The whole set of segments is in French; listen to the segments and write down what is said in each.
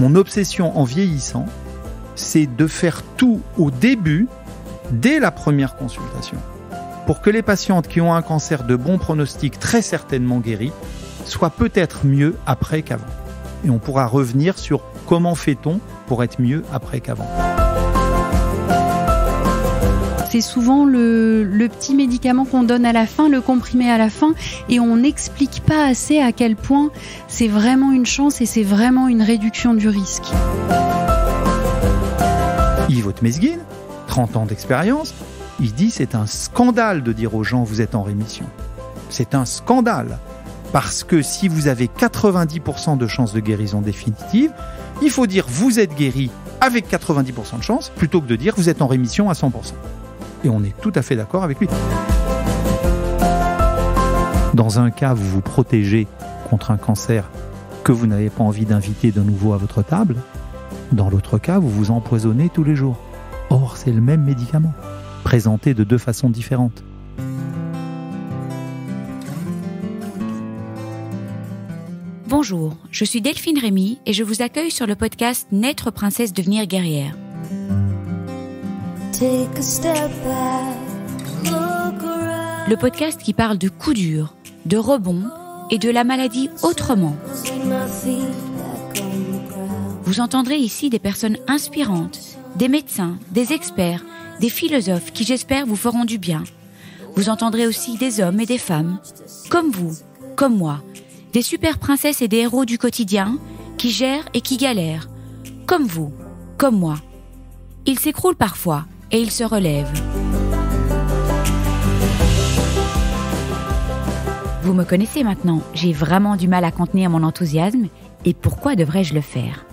Mon obsession en vieillissant, c'est de faire tout au début, dès la première consultation, pour que les patientes qui ont un cancer de bon pronostic très certainement guéri soient peut-être mieux après qu'avant. Et on pourra revenir sur comment fait-on pour être mieux après qu'avant c'est souvent le, petit médicament qu'on donne à la fin, le comprimé à la fin, et on n'explique pas assez à quel point c'est vraiment une chance et c'est vraiment une réduction du risque. Yvot Mesguine, 30 ans d'expérience, il dit c'est un scandale de dire aux gens vous êtes en rémission. C'est un scandale. Parce que si vous avez 90% de chance de guérison définitive, il faut dire vous êtes guéri avec 90% de chance plutôt que de dire vous êtes en rémission à 100% et on est tout à fait d'accord avec lui. Dans un cas, vous vous protégez contre un cancer que vous n'avez pas envie d'inviter de nouveau à votre table. Dans l'autre cas, vous vous empoisonnez tous les jours. Or, c'est le même médicament, présenté de deux façons différentes. Bonjour, je suis Delphine Rémy et je vous accueille sur le podcast Naître princesse devenir guerrière. Le podcast qui parle de coups durs, de rebonds et de la maladie autrement. Vous entendrez ici des personnes inspirantes, des médecins, des experts, des philosophes qui j'espère vous feront du bien. Vous entendrez aussi des hommes et des femmes, comme vous, comme moi, des super princesses et des héros du quotidien qui gèrent et qui galèrent, comme vous, comme moi. Ils s'écroulent parfois, et il se relève. Vous me connaissez maintenant, j'ai vraiment du mal à contenir mon enthousiasme et pourquoi devrais-je le faire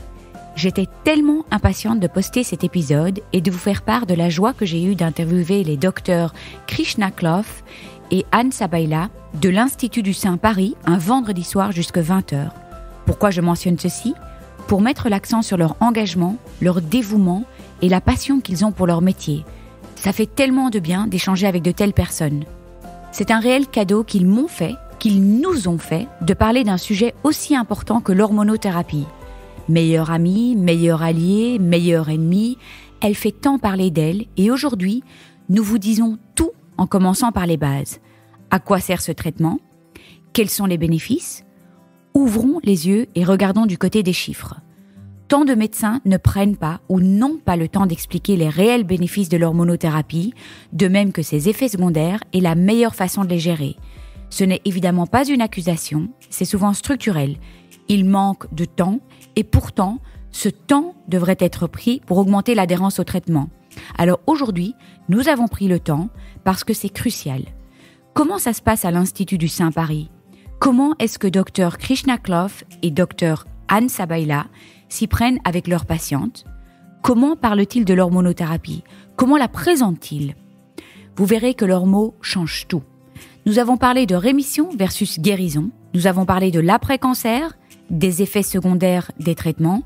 J'étais tellement impatiente de poster cet épisode et de vous faire part de la joie que j'ai eue d'interviewer les docteurs Krishna Kloff et Anne Sabaila de l'Institut du Saint Paris un vendredi soir jusqu'à 20h. Pourquoi je mentionne ceci Pour mettre l'accent sur leur engagement, leur dévouement et la passion qu'ils ont pour leur métier. Ça fait tellement de bien d'échanger avec de telles personnes. C'est un réel cadeau qu'ils m'ont fait, qu'ils nous ont fait, de parler d'un sujet aussi important que l'hormonothérapie. Meilleur ami, meilleur allié, meilleur ennemi, elle fait tant parler d'elle et aujourd'hui, nous vous disons tout en commençant par les bases. À quoi sert ce traitement Quels sont les bénéfices Ouvrons les yeux et regardons du côté des chiffres tant de médecins ne prennent pas ou n'ont pas le temps d'expliquer les réels bénéfices de l'hormonothérapie, de même que ses effets secondaires et la meilleure façon de les gérer. Ce n'est évidemment pas une accusation, c'est souvent structurel. Il manque de temps et pourtant, ce temps devrait être pris pour augmenter l'adhérence au traitement. Alors aujourd'hui, nous avons pris le temps parce que c'est crucial. Comment ça se passe à l'Institut du Saint-Paris Comment est-ce que Dr Krishna Kloff et Dr Anne Sabaila s'y prennent avec leurs patientes Comment parlent-ils de leur monothérapie Comment la présentent-ils Vous verrez que leurs mots changent tout. Nous avons parlé de rémission versus guérison, nous avons parlé de l'après-cancer, des effets secondaires des traitements,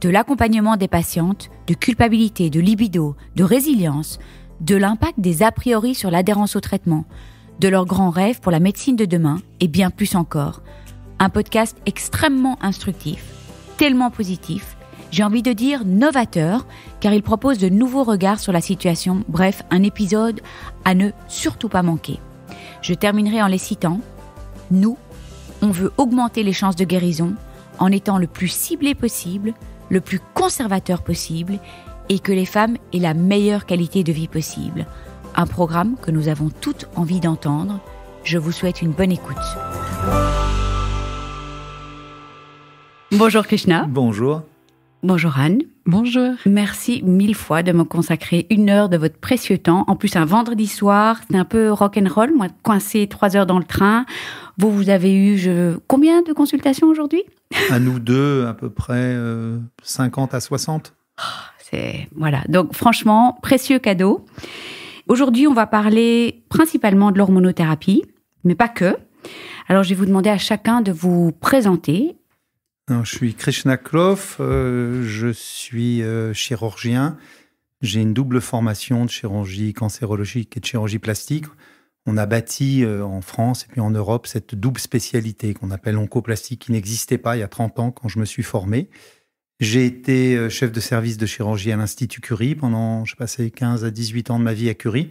de l'accompagnement des patientes, de culpabilité, de libido, de résilience, de l'impact des a priori sur l'adhérence au traitement, de leurs grands rêves pour la médecine de demain et bien plus encore. Un podcast extrêmement instructif tellement positif, j'ai envie de dire novateur, car il propose de nouveaux regards sur la situation, bref, un épisode à ne surtout pas manquer. Je terminerai en les citant. Nous, on veut augmenter les chances de guérison en étant le plus ciblé possible, le plus conservateur possible, et que les femmes aient la meilleure qualité de vie possible. Un programme que nous avons toutes envie d'entendre. Je vous souhaite une bonne écoute. Bonjour Krishna. Bonjour. Bonjour Anne. Bonjour. Merci mille fois de me consacrer une heure de votre précieux temps. En plus, un vendredi soir, c'est un peu rock and roll. Moi, coincé trois heures dans le train. Vous, vous avez eu combien de consultations aujourd'hui À nous deux, à peu près 50 euh, à 60. Ah, c'est voilà. Donc, franchement, précieux cadeau. Aujourd'hui, on va parler principalement de l'hormonothérapie, mais pas que. Alors, je vais vous demander à chacun de vous présenter je suis Krishna Kloff, euh, je suis euh, chirurgien. J'ai une double formation de chirurgie cancérologique et de chirurgie plastique. On a bâti euh, en France et puis en Europe cette double spécialité qu'on appelle oncoplastique qui n'existait pas il y a 30 ans quand je me suis formé. J'ai été chef de service de chirurgie à l'Institut Curie pendant, je passais 15 à 18 ans de ma vie à Curie.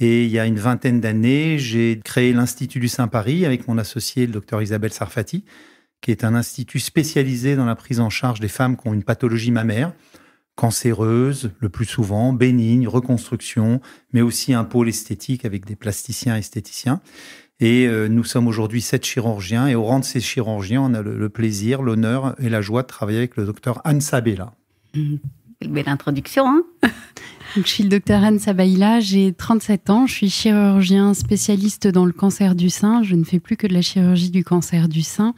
Et il y a une vingtaine d'années, j'ai créé l'Institut du Saint-Paris avec mon associé, le docteur Isabelle Sarfati, qui est un institut spécialisé dans la prise en charge des femmes qui ont une pathologie mammaire, cancéreuse le plus souvent, bénigne, reconstruction, mais aussi un pôle esthétique avec des plasticiens esthéticiens. Et euh, nous sommes aujourd'hui sept chirurgiens, et au rang de ces chirurgiens, on a le, plaisir, l'honneur et la joie de travailler avec le docteur Anne Sabella. Mmh. belle introduction. Hein. je suis le docteur Anne Sabella, j'ai 37 ans, je suis chirurgien spécialiste dans le cancer du sein. Je ne fais plus que de la chirurgie du cancer du sein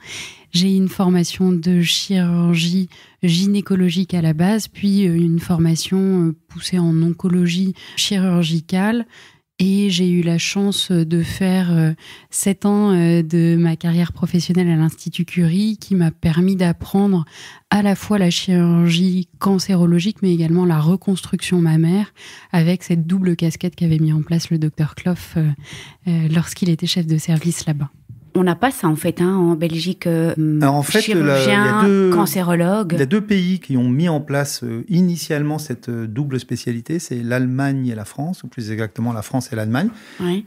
j'ai une formation de chirurgie gynécologique à la base, puis euh, une formation euh, poussée en oncologie chirurgicale. Et j'ai eu la chance euh, de faire sept ans de ma carrière professionnelle à l'Institut Curie qui m'a permis d'apprendre à la fois la chirurgie cancérologique mais également la reconstruction mammaire avec cette double casquette qu'avait mis en place le docteur Kloff lorsqu'il était chef de service là-bas on n'a pas ça en fait hein, en Belgique. Euh, euh, en fait, chirurgien, cancérologue. Il y a deux pays qui ont mis en place euh, initialement cette double spécialité, c'est l'Allemagne et la France, ou plus exactement la France et l'Allemagne.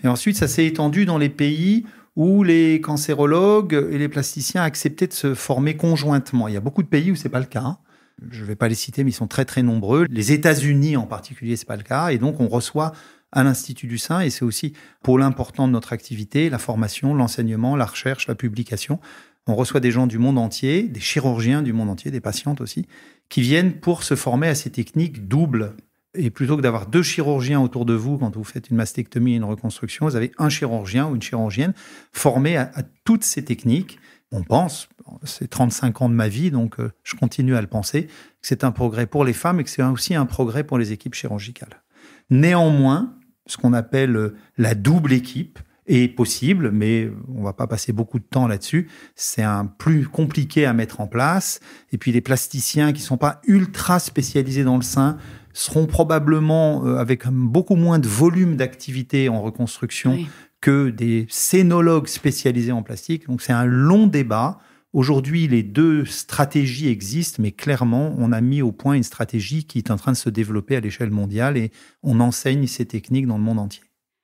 Et ensuite, ça s'est étendu dans les pays où les cancérologues et les plasticiens acceptaient de se former conjointement. Il y a beaucoup de pays où c'est pas le cas. Hein. je ne vais pas les citer, mais ils sont très très nombreux. Les États-Unis en particulier, c'est pas le cas, et donc on reçoit à l'Institut du Sein et c'est aussi pour l'important de notre activité, la formation, l'enseignement, la recherche, la publication. On reçoit des gens du monde entier, des chirurgiens du monde entier, des patientes aussi, qui viennent pour se former à ces techniques doubles. Et plutôt que d'avoir deux chirurgiens autour de vous quand vous faites une mastectomie et une reconstruction, vous avez un chirurgien ou une chirurgienne formé à, à toutes ces techniques. On pense, c'est 35 ans de ma vie, donc euh, je continue à le penser, que c'est un progrès pour les femmes et que c'est aussi un progrès pour les équipes chirurgicales. Néanmoins, ce qu'on appelle euh, la double équipe est possible, mais on va pas passer beaucoup de temps là-dessus. C'est un plus compliqué à mettre en place. Et puis les plasticiens qui ne sont pas ultra spécialisés dans le sein seront probablement euh, avec beaucoup moins de volume d'activité en reconstruction que des scénologues spécialisés en plastique. Donc c'est un long débat Aujourd'hui, les deux stratégies existent, mais clairement, on a mis au point une stratégie qui est en train de se développer à l'échelle mondiale et on enseigne ces techniques dans le monde entier.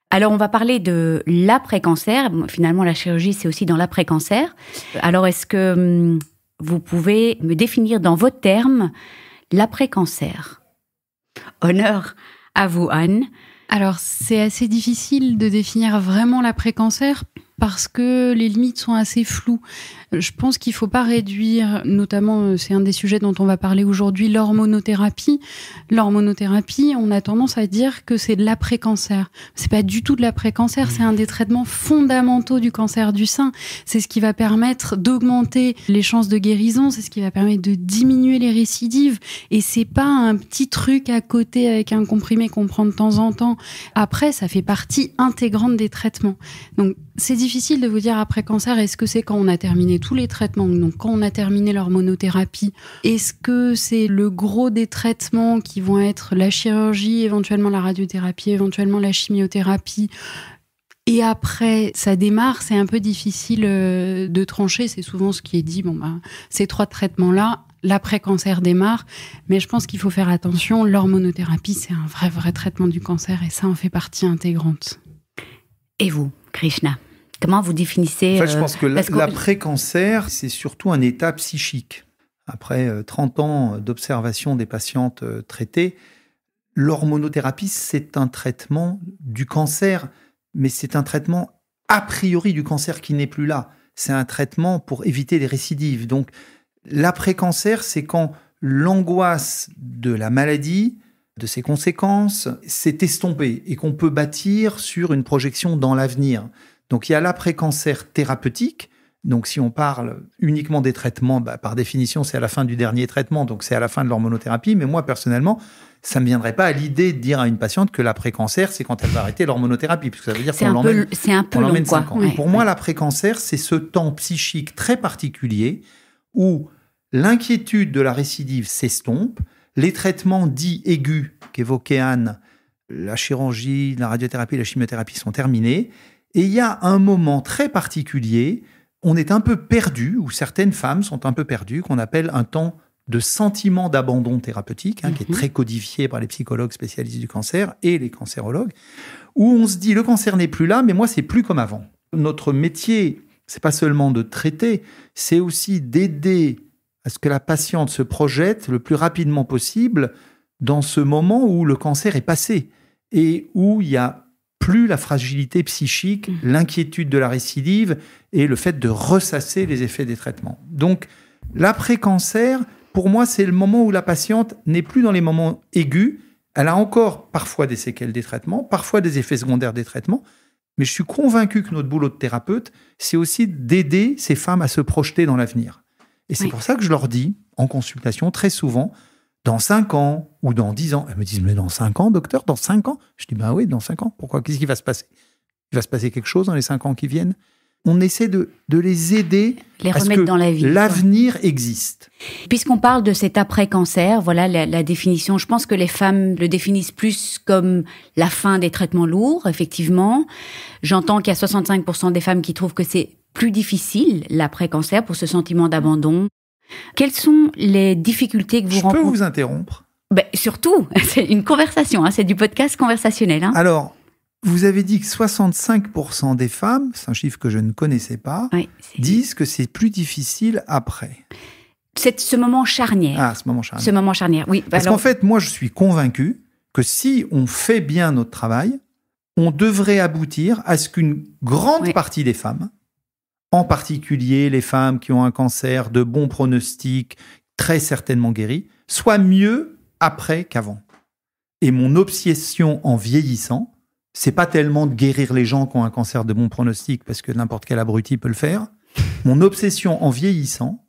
Alors, on va parler de l'après-cancer. Finalement, la chirurgie, c'est aussi dans l'après-cancer. Alors, est-ce que hum, vous pouvez me définir dans vos termes l'après-cancer Honneur à vous, Anne. Alors, c'est assez difficile de définir vraiment l'après-cancer parce que les limites sont assez floues. Je pense qu'il ne faut pas réduire, notamment, euh, c'est un des sujets dont on va parler aujourd'hui, l'hormonothérapie. L'hormonothérapie, on a tendance à dire que c'est de l'après-cancer. C'est pas du tout de l'après-cancer, c'est mmh. un des traitements fondamentaux du cancer du sein. C'est ce qui va permettre d'augmenter les chances de guérison, c'est ce qui va permettre de diminuer les récidives. Et c'est pas un petit truc à côté avec un comprimé qu'on prend de temps en temps. Après, ça fait partie intégrante des traitements. Donc, c'est difficile de vous dire après cancer, est-ce que c'est quand on a terminé tous les traitements, donc quand on a terminé l'hormonothérapie, est-ce que c'est le gros des traitements qui vont être la chirurgie, éventuellement la radiothérapie, éventuellement la chimiothérapie, et après, ça démarre, c'est un peu difficile euh, de trancher. C'est souvent ce qui est dit, bon, ben, ces trois traitements-là, l'après-cancer démarre. Mais je pense qu'il faut faire attention. L'hormonothérapie, c'est un vrai, vrai traitement du cancer et ça en fait partie intégrante. Et vous, Krishna Comment vous définissez en je euh, pense que l'après-cancer, c'est surtout un état psychique. Après 30 euh, ans d'observation des patientes euh, traitées, l'hormonothérapie, c'est un traitement du cancer, mais c'est un traitement a priori du cancer qui n'est plus là. C'est un traitement pour éviter les récidives. Donc, l'après-cancer, c'est quand l'angoisse de la maladie, de ses conséquences, s'est estompée et qu'on peut bâtir sur une projection dans l'avenir. Donc il y a l'après-cancer thérapeutique. Donc si on parle uniquement des traitements, bah, par définition, c'est à la fin du dernier traitement, donc c'est à la fin de l'hormonothérapie. Mais moi, personnellement, ça ne me viendrait pas à l'idée de dire à une patiente que l'après-cancer, c'est quand elle va arrêter l'hormonothérapie, que ça veut dire qu'on l'emmène, c'est un peu on long, 5 ans. pour moi, l'après-cancer, c'est ce temps psychique très particulier où l'inquiétude de la récidive s'estompe, les traitements dits aigus qu'évoquait Anne, la chirurgie, la radiothérapie, la chimiothérapie sont terminés, et il y a un moment très particulier, on est un peu perdu, ou certaines femmes sont un peu perdues, qu'on appelle un temps de sentiment d'abandon thérapeutique, hein, qui est mhm. très codifié par les psychologues spécialistes du cancer et les cancérologues, où on se dit le cancer n'est plus là, mais moi c'est plus comme avant. Notre métier, c'est pas seulement de traiter, c'est aussi d'aider à ce que la patiente se projette le plus rapidement possible dans ce moment où le cancer est passé et où il y a plus la fragilité psychique, mm. l'inquiétude de la récidive et le fait de ressasser les effets des traitements. Donc, l'après-cancer, pour moi, c'est le moment où la patiente n'est plus dans les moments aigus. Elle a encore parfois des séquelles des traitements, parfois des effets secondaires des traitements. Mais je suis convaincu que notre boulot de thérapeute, c'est aussi d'aider ces femmes à se projeter dans l'avenir. Et c'est pour ça que je leur dis, en consultation, très souvent, dans cinq ans ou dans dix ans. Elles me disent, mais dans cinq ans, docteur, dans cinq ans Je dis, ben oui, dans cinq ans. Pourquoi Qu'est-ce qui va se passer Il va se passer quelque chose dans les cinq ans qui viennent on essaie de, les aider. Les remettre dans la vie. L'avenir existe. Puisqu'on parle de cet après-cancer, voilà la, définition. Je pense que les femmes le définissent plus comme la fin des traitements lourds, effectivement. J'entends qu'il y a 65% des femmes qui trouvent que c'est plus difficile l'après-cancer pour ce sentiment d'abandon, quelles sont les difficultés que vous rencontrez Je peux vous interrompre ben, Surtout, c'est une conversation, hein, c'est du podcast conversationnel. Hein. Alors, vous avez dit que 65% des femmes, c'est un chiffre que je ne connaissais pas, disent que c'est plus difficile après. C'est ce moment charnière. Ah, ce moment charnière. Ce moment charnière, oui. Parce qu'en fait, moi, je suis convaincu que si on fait bien notre travail, on devrait aboutir à ce qu'une grande partie des femmes en particulier les femmes qui ont un cancer de bon pronostic, très certainement guéri, soient mieux après qu'avant. Et mon obsession en vieillissant, c'est pas tellement de guérir les gens qui ont un cancer de bon pronostic, parce que n'importe quel abruti peut le faire. Mon obsession en vieillissant,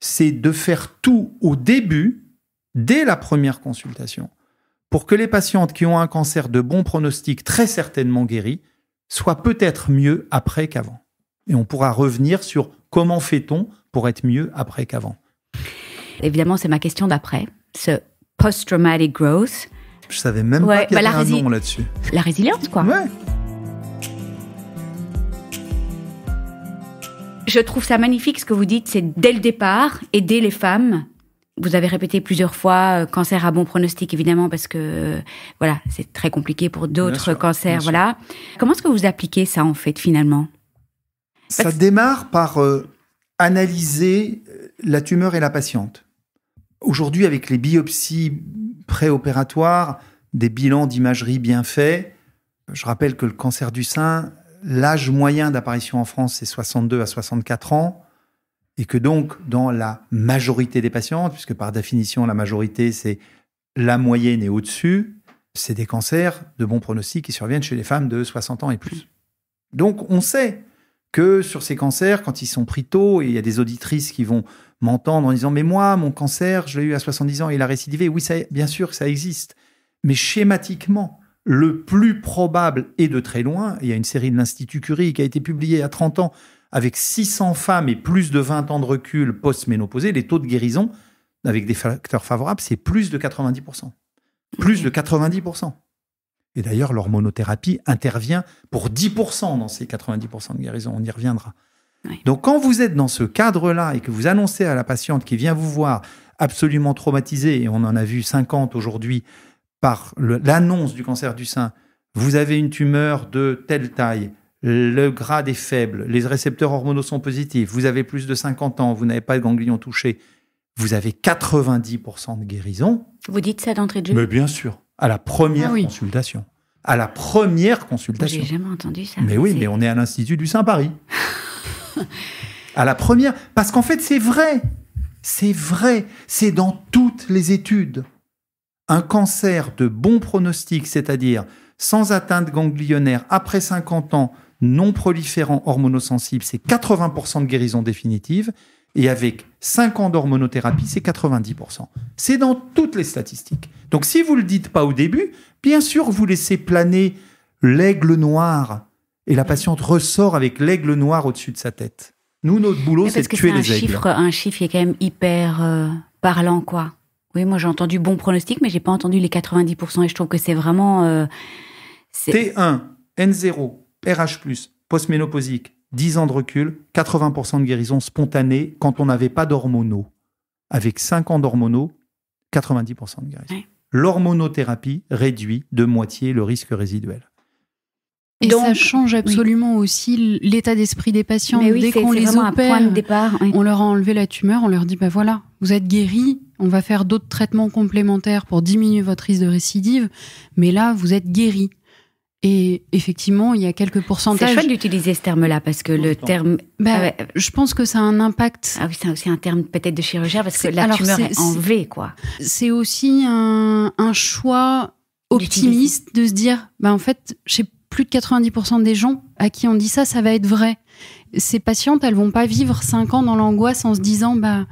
c'est de faire tout au début, dès la première consultation, pour que les patientes qui ont un cancer de bon pronostic très certainement guéri soient peut-être mieux après qu'avant et on pourra revenir sur comment fait-on pour être mieux après qu'avant. Évidemment, c'est ma question d'après, ce post-traumatic growth. Je savais même pas qu'il y bah, avait un nom là-dessus. La résilience, quoi. Ouais. Je trouve ça magnifique ce que vous dites, c'est dès le départ, aider les femmes. Vous avez répété plusieurs fois euh, cancer à bon pronostic, évidemment, parce que voilà, c'est très compliqué pour d'autres cancers. Voilà. Comment est-ce que vous appliquez ça en fait finalement ça démarre par euh, analyser euh, la tumeur et la patiente. Aujourd'hui, avec les biopsies préopératoires, des bilans d'imagerie bien faits, je rappelle que le cancer du sein, l'âge moyen d'apparition en France, c'est 62 à 64 ans, et que donc, dans la majorité des patientes, puisque par définition, la majorité, c'est la moyenne et au-dessus, c'est des cancers de bon pronostic qui surviennent chez les femmes de 60 ans et plus. Donc, on sait que sur ces cancers, quand ils sont pris tôt, et il y a des auditrices qui vont m'entendre en disant Mais moi, mon cancer, je l'ai eu à 70 ans et il a récidivé. Oui, bien sûr ça existe. Mais schématiquement, le plus probable est de très loin. Il y a une série de l'Institut Curie qui a été publiée à 30 ans avec 600 femmes et plus de 20 ans de recul post ménopausé Les taux de guérison avec des facteurs favorables, c'est plus de 90%. Plus de 90%. Et d'ailleurs, l'hormonothérapie intervient pour 10% dans ces 90% de guérison. On y reviendra. Donc, quand vous êtes dans ce cadre-là et que vous annoncez à la patiente qui vient vous voir absolument traumatisée, et on en a vu 50 aujourd'hui par l'annonce du cancer du sein, vous avez une tumeur de telle taille, le grade est faible, les récepteurs hormonaux sont positifs, vous avez plus de 50 ans, vous n'avez pas de ganglion touché, vous avez 90% de guérison. Vous dites ça d'entrée de jeu Mais bien sûr à la première ah consultation. À la première consultation. jamais entendu ça. Mais oui, mais on est à l'Institut du Saint-Paris. à la première. Parce qu'en fait, c'est vrai. C'est vrai. C'est dans toutes les études. Un cancer de bon pronostic, c'est-à-dire sans atteinte ganglionnaire après 50 ans, non proliférant hormonosensible, c'est 80% de guérison définitive. Et avec 5 ans d'hormonothérapie, c'est 90%. C'est dans toutes les statistiques. Donc si vous ne le dites pas au début, bien sûr, vous laissez planer l'aigle noir et la patiente ressort avec l'aigle noir au-dessus de sa tête. Nous, notre boulot, c'est de tuer les aigles. Chiffre, un chiffre qui est quand même hyper euh, parlant, quoi. Oui, moi j'ai entendu bon pronostic, mais j'ai pas entendu les 90%, et je trouve que c'est vraiment... T1, N0, RH+, postménopausique, 10 ans de recul, 80% de guérison spontanée quand on n'avait pas d'hormonaux. Avec 5 ans d'hormonaux, 90% de guérison. L'hormonothérapie réduit de moitié le risque résiduel. Et ça change absolument aussi l'état d'esprit des patients. Dès qu'on les opère, on leur a enlevé la tumeur, on leur dit bah voilà, vous êtes guéri, on va faire d'autres traitements complémentaires pour diminuer votre risque de récidive, mais là vous êtes guéri. Et effectivement, il y a quelques pourcentages. C'est chouette d'utiliser ce terme-là parce que le terme. Bah, ah je pense que ça a un impact. Ah oui, c'est aussi un terme peut-être de chirurgien parce que la tumeur est, enlevée, quoi. C'est aussi un, un, choix optimiste de se dire, bah en fait, chez plus de 90% des gens à qui on dit ça, ça va être vrai. Ces patientes, elles vont pas vivre 5 ans dans l'angoisse en se disant, bah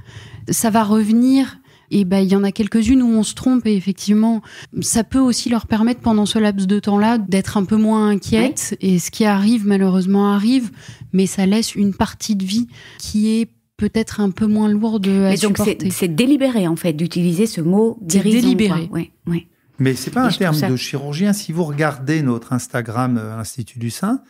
ça va revenir et bah, il y en a quelques-unes où on se trompe et effectivement, ça peut aussi leur permettre pendant ce laps de temps-là d'être un peu moins inquiète. Et ce qui arrive, malheureusement, arrive, mais ça laisse une partie de vie qui est peut-être un peu moins lourde à mais donc c'est délibéré en fait d'utiliser ce mot Délibéré. mais ce Mais c'est pas un terme de chirurgien. Si vous regardez notre Instagram euh, Institut du Sein,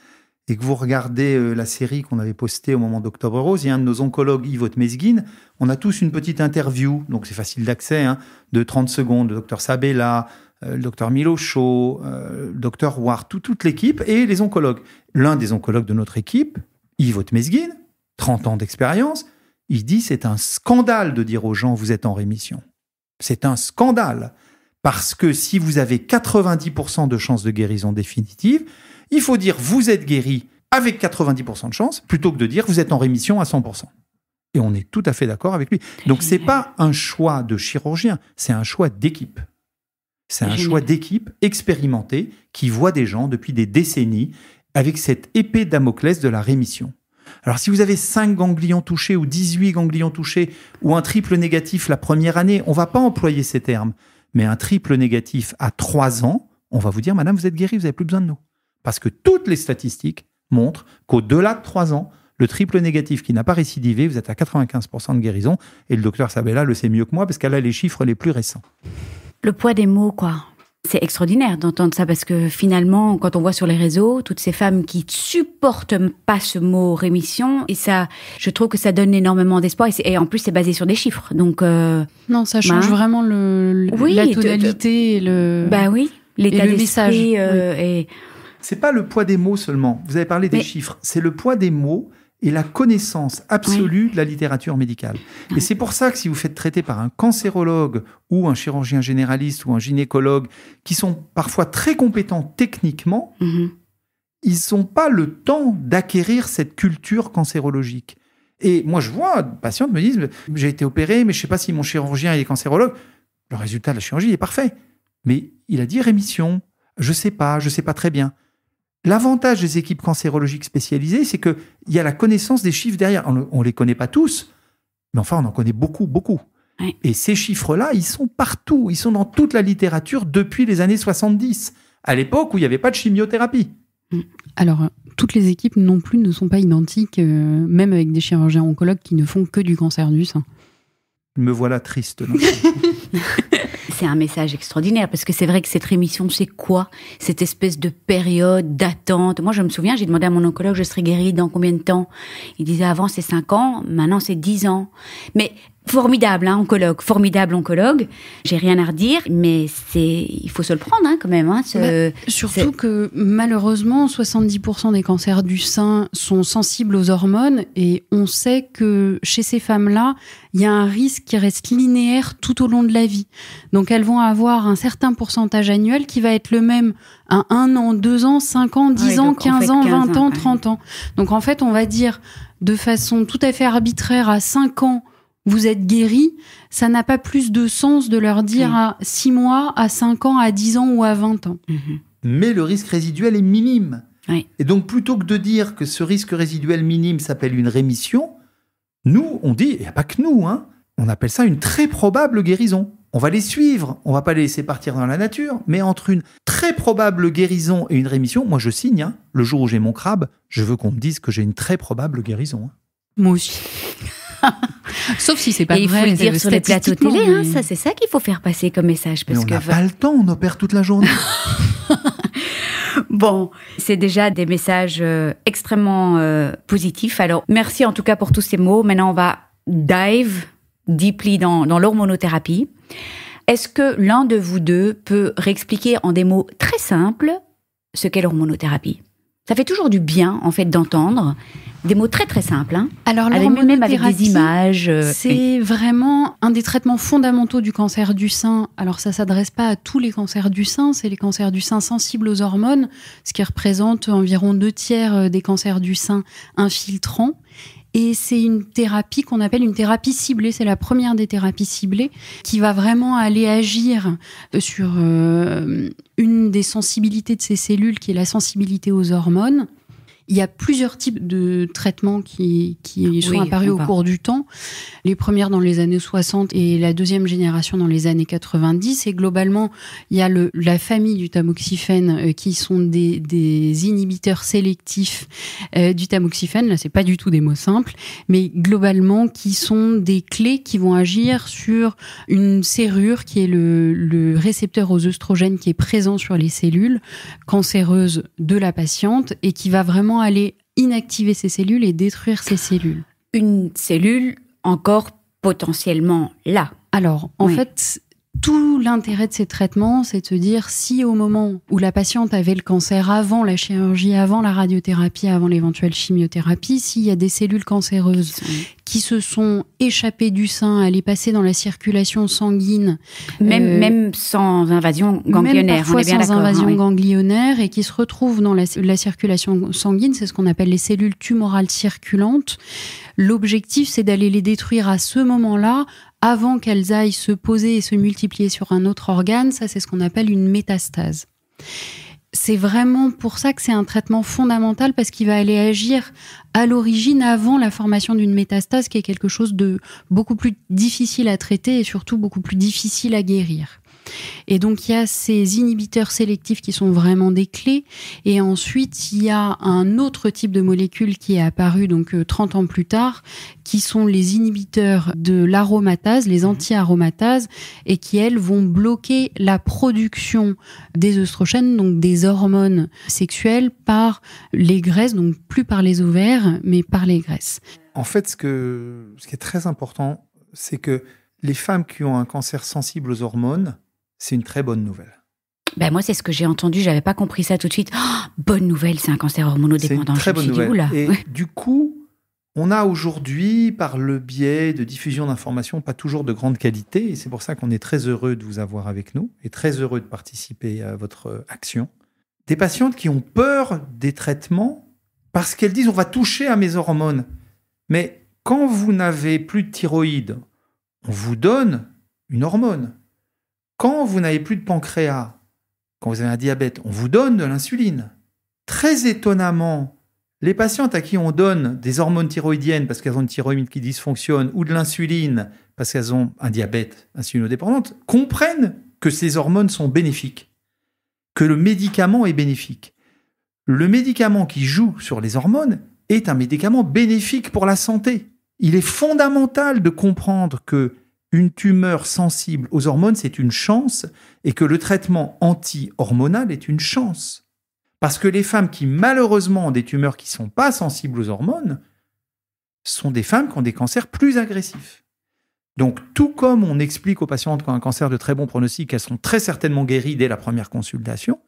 et que vous regardez euh, la série qu'on avait postée au moment d'Octobre Rose, il y a un de nos oncologues, Yvotte Mesguin. on a tous une petite interview, donc c'est facile d'accès, hein, de 30 secondes, le docteur Sabella, euh, le docteur Milocho, euh, le docteur Ward, tout, toute l'équipe et les oncologues. L'un des oncologues de notre équipe, Yvotte Mesguin, 30 ans d'expérience, il dit c'est un scandale de dire aux gens vous êtes en rémission. C'est un scandale. Parce que si vous avez 90% de chances de guérison définitive, il faut dire vous êtes guéri avec 90% de chance, plutôt que de dire vous êtes en rémission à 100%. Et on est tout à fait d'accord avec lui. Donc ce n'est pas un choix de chirurgien, c'est un choix d'équipe. C'est un choix d'équipe expérimentée qui voit des gens depuis des décennies avec cette épée Damoclès de la rémission. Alors si vous avez 5 ganglions touchés ou 18 ganglions touchés ou un triple négatif la première année, on va pas employer ces termes, mais un triple négatif à 3 ans, on va vous dire madame, vous êtes guérie, vous n'avez plus besoin de nous. Parce que toutes les statistiques montrent qu'au-delà de 3 ans, le triple négatif qui n'a pas récidivé, vous êtes à 95% de guérison. Et le docteur Sabella le sait mieux que moi parce qu'elle a les chiffres les plus récents. Le poids des mots, quoi. C'est extraordinaire d'entendre ça parce que finalement, quand on voit sur les réseaux toutes ces femmes qui supportent pas ce mot rémission, et ça, je trouve que ça donne énormément d'espoir. Et, en plus, c'est basé sur des chiffres. Donc euh, non, ça change vraiment le, la tonalité, et le bah oui, l'état euh, et c'est pas le poids des mots seulement. Vous avez parlé des chiffres. C'est le poids des mots et la connaissance absolue de la littérature médicale. Et c'est pour ça que si vous faites traiter par un cancérologue ou un chirurgien généraliste ou un gynécologue, qui sont parfois très compétents techniquement, mhm. ils n'ont pas le temps d'acquérir cette culture cancérologique. Et moi, je vois, des patients me disent, j'ai été opéré, mais je ne sais pas si mon chirurgien est cancérologue. Le résultat de la chirurgie est parfait. Mais il a dit rémission, je ne sais pas, je ne sais pas très bien. L'avantage des équipes cancérologiques spécialisées, c'est qu'il y a la connaissance des chiffres derrière. On ne les connaît pas tous, mais enfin, on en connaît beaucoup, beaucoup. Et ces chiffres-là, ils sont partout. Ils sont dans toute la littérature depuis les années 70, à l'époque où il n'y avait pas de chimiothérapie. Mm. Alors, euh, toutes les équipes non plus ne sont pas identiques, euh, même avec des chirurgiens oncologues qui ne font que du cancer du sein. Me voilà triste. un message extraordinaire parce que c'est vrai que cette rémission, c'est quoi Cette espèce de période d'attente. Moi, je me souviens, j'ai demandé à mon oncologue, je serai guérie dans combien de temps Il disait avant c'est 5 ans, maintenant c'est 10 ans. Mais Formidable hein, oncologue, formidable oncologue. J'ai rien à redire, mais c'est il faut se le prendre hein, quand même. Hein, ce... Bah, surtout que malheureusement, 70% des cancers du sein sont sensibles aux hormones et on sait que chez ces femmes-là, il y a un risque qui reste linéaire tout au long de la vie. Donc elles vont avoir un certain pourcentage annuel qui va être le même à 1 an, 2 ans, 5 ans, 10 ans, 15 ans, 20 ans, 30 ans. Donc en fait, on va dire de façon tout à fait arbitraire à 5 ans, vous êtes guéri, ça n'a pas plus de sens de leur dire mm. à 6 mois, à 5 ans, à 10 ans ou à 20 ans. Mm-hmm. Mais le risque résiduel est minime. Et donc plutôt que de dire que ce risque résiduel minime s'appelle une rémission, nous, on dit, il a pas que nous, hein, on appelle ça une très probable guérison. On va les suivre, on va pas les laisser partir dans la nature, mais entre une très probable guérison et une rémission, moi je signe, hein. le jour où j'ai mon crabe, je veux qu'on me dise que j'ai une très probable guérison. Hein. Moi aussi. Sauf si c'est pas vrai. sur les plateaux télé, hein, ça c'est ça qu'il faut faire passer comme message. Parce mais on n'a pas le temps, on opère toute la journée. Bon, c'est déjà des messages euh, extrêmement euh, positifs. Alors, merci en tout cas pour tous ces mots. Maintenant, on va dive deeply dans, dans l'hormonothérapie. Est-ce que l'un de vous deux peut réexpliquer en des mots très simples ce qu'est l'hormonothérapie ça fait toujours du bien, en fait, d'entendre des mots très très simples. Hein. Alors la même avec des images. Euh, c'est vraiment un des traitements fondamentaux du cancer du sein. Alors ça s'adresse pas à tous les cancers du sein, c'est les cancers du sein sensibles aux hormones, ce qui représente environ deux tiers euh, des cancers du sein infiltrants. Et c'est une thérapie qu'on appelle une thérapie ciblée. C'est la première des thérapies ciblées qui va vraiment aller agir euh, sur euh, une des sensibilités de ces cellules qui est la sensibilité aux hormones il y a plusieurs types de traitements qui, qui sont apparus au cours du temps. Les premières dans les années 60 et la deuxième génération dans les années 90. Et globalement, il y a la famille du tamoxifène euh, qui sont des, inhibiteurs sélectifs euh, du tamoxifène. Là, c'est pas du tout des mots simples, mais globalement, qui sont des clés qui vont agir sur une serrure qui est le, le récepteur aux œstrogènes qui est présent sur les cellules cancéreuses de la patiente et qui va vraiment aller inactiver ces cellules et détruire ces cellules Une cellule encore potentiellement là. Alors, en fait, tout l'intérêt de ces traitements, c'est de se dire si au moment où la patiente avait le cancer avant la chirurgie, avant la radiothérapie, avant l'éventuelle chimiothérapie, s'il y a des cellules cancéreuses qui se sont échappées du sein, aller passer dans la circulation sanguine, même, euh, même sans invasion ganglionnaire, on est bien sans hein, invasion ganglionnaire et qui se retrouvent dans la circulation sanguine, c'est ce qu'on appelle les cellules tumorales circulantes. L'objectif, c'est d'aller les détruire à ce moment-là avant qu'elles aillent se poser et se multiplier sur un autre organe, ça c'est ce qu'on appelle une métastase. C'est vraiment pour ça que c'est un traitement fondamental parce qu'il va aller agir à l'origine avant la formation d'une métastase qui est quelque chose de beaucoup plus difficile à traiter et surtout beaucoup plus difficile à guérir. Et donc il y a ces inhibiteurs sélectifs qui sont vraiment des clés. Et ensuite, il y a un autre type de molécule qui est apparu donc 30 euh, ans plus tard, qui sont les inhibiteurs de l'aromatase, les mhm. anti-aromatases, et qui, elles, vont bloquer la production des oestrogènes, donc des hormones sexuelles, par les graisses, donc plus par les ovaires, mais par les graisses. En fait, ce qui est très important, c'est que les femmes qui ont un cancer sensible aux hormones, c'est une très bonne nouvelle. Ben moi, c'est ce que j'ai entendu. Je n'avais pas compris ça tout de suite. Oh, bonne nouvelle, c'est un cancer hormonodépendant. C'est très bonne nouvelle. du coup, on a aujourd'hui, par le biais de diffusion d'informations, pas toujours de grande qualité. Et c'est pour ça qu'on est très heureux de vous avoir avec nous et très heureux de participer à votre action. Des patientes qui ont peur des traitements parce qu'elles disent on va toucher à mes hormones. Mais quand vous n'avez plus de thyroïde, on vous donne une hormone quand vous n'avez plus de pancréas, quand vous avez un diabète, on vous donne de l'insuline. Très étonnamment, les patientes à qui on donne des hormones thyroïdiennes parce qu'elles ont une thyroïde qui dysfonctionne ou de l'insuline parce qu'elles ont un diabète insulinodépendante comprennent que ces hormones sont bénéfiques, que le médicament est bénéfique. Le médicament qui joue sur les hormones est un médicament bénéfique pour la santé. Il est fondamental de comprendre que une tumeur sensible aux hormones, c'est une chance, et que le traitement anti-hormonal est une chance. Parce que les femmes qui malheureusement ont des tumeurs qui ne sont pas sensibles aux hormones sont des femmes qui ont des cancers plus agressifs. Donc, tout comme on explique aux patientes qui ont un cancer de très bon pronostic qu'elles sont très certainement guéries dès la première consultation,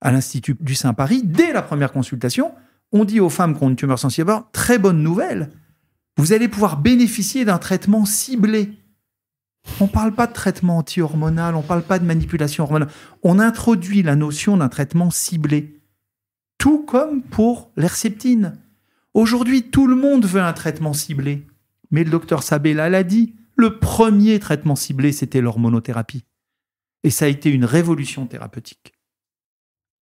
à l'Institut du Saint-Paris, dès la première consultation, on dit aux femmes qui ont une tumeur sensible, très bonne nouvelle, vous allez pouvoir bénéficier d'un traitement ciblé on ne parle pas de traitement anti-hormonal, on ne parle pas de manipulation hormonale. On introduit la notion d'un traitement ciblé, tout comme pour l'herceptine. Aujourd'hui, tout le monde veut un traitement ciblé. Mais le docteur Sabella l'a dit, le premier traitement ciblé, c'était l'hormonothérapie. Et ça a été une révolution thérapeutique.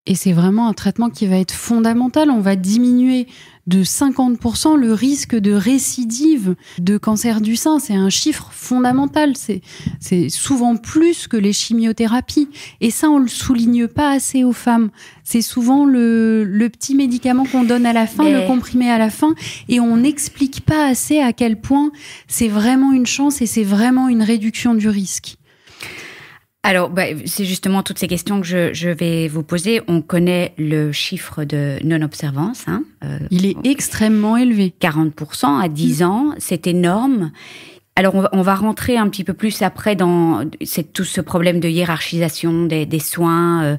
Et c'est vraiment un traitement qui va être fondamental. On va diminuer de 50% le risque de récidive de cancer du sein. C'est un chiffre fondamental. C'est souvent plus que les chimiothérapies. Et ça, on le souligne pas assez aux femmes. C'est souvent le, le, petit médicament qu'on donne à la fin, le comprimé à la fin. Et on n'explique pas assez à quel point c'est vraiment une chance et c'est vraiment une réduction du risque. Alors, bah, c'est justement toutes ces questions que je, vais vous poser. On connaît le chiffre de non-observance. Hein, euh, il est extrêmement élevé. 40% à 10 mm. ans, c'est énorme. Alors, on va, rentrer un petit peu plus après dans tout ce problème de hiérarchisation des, soins, euh,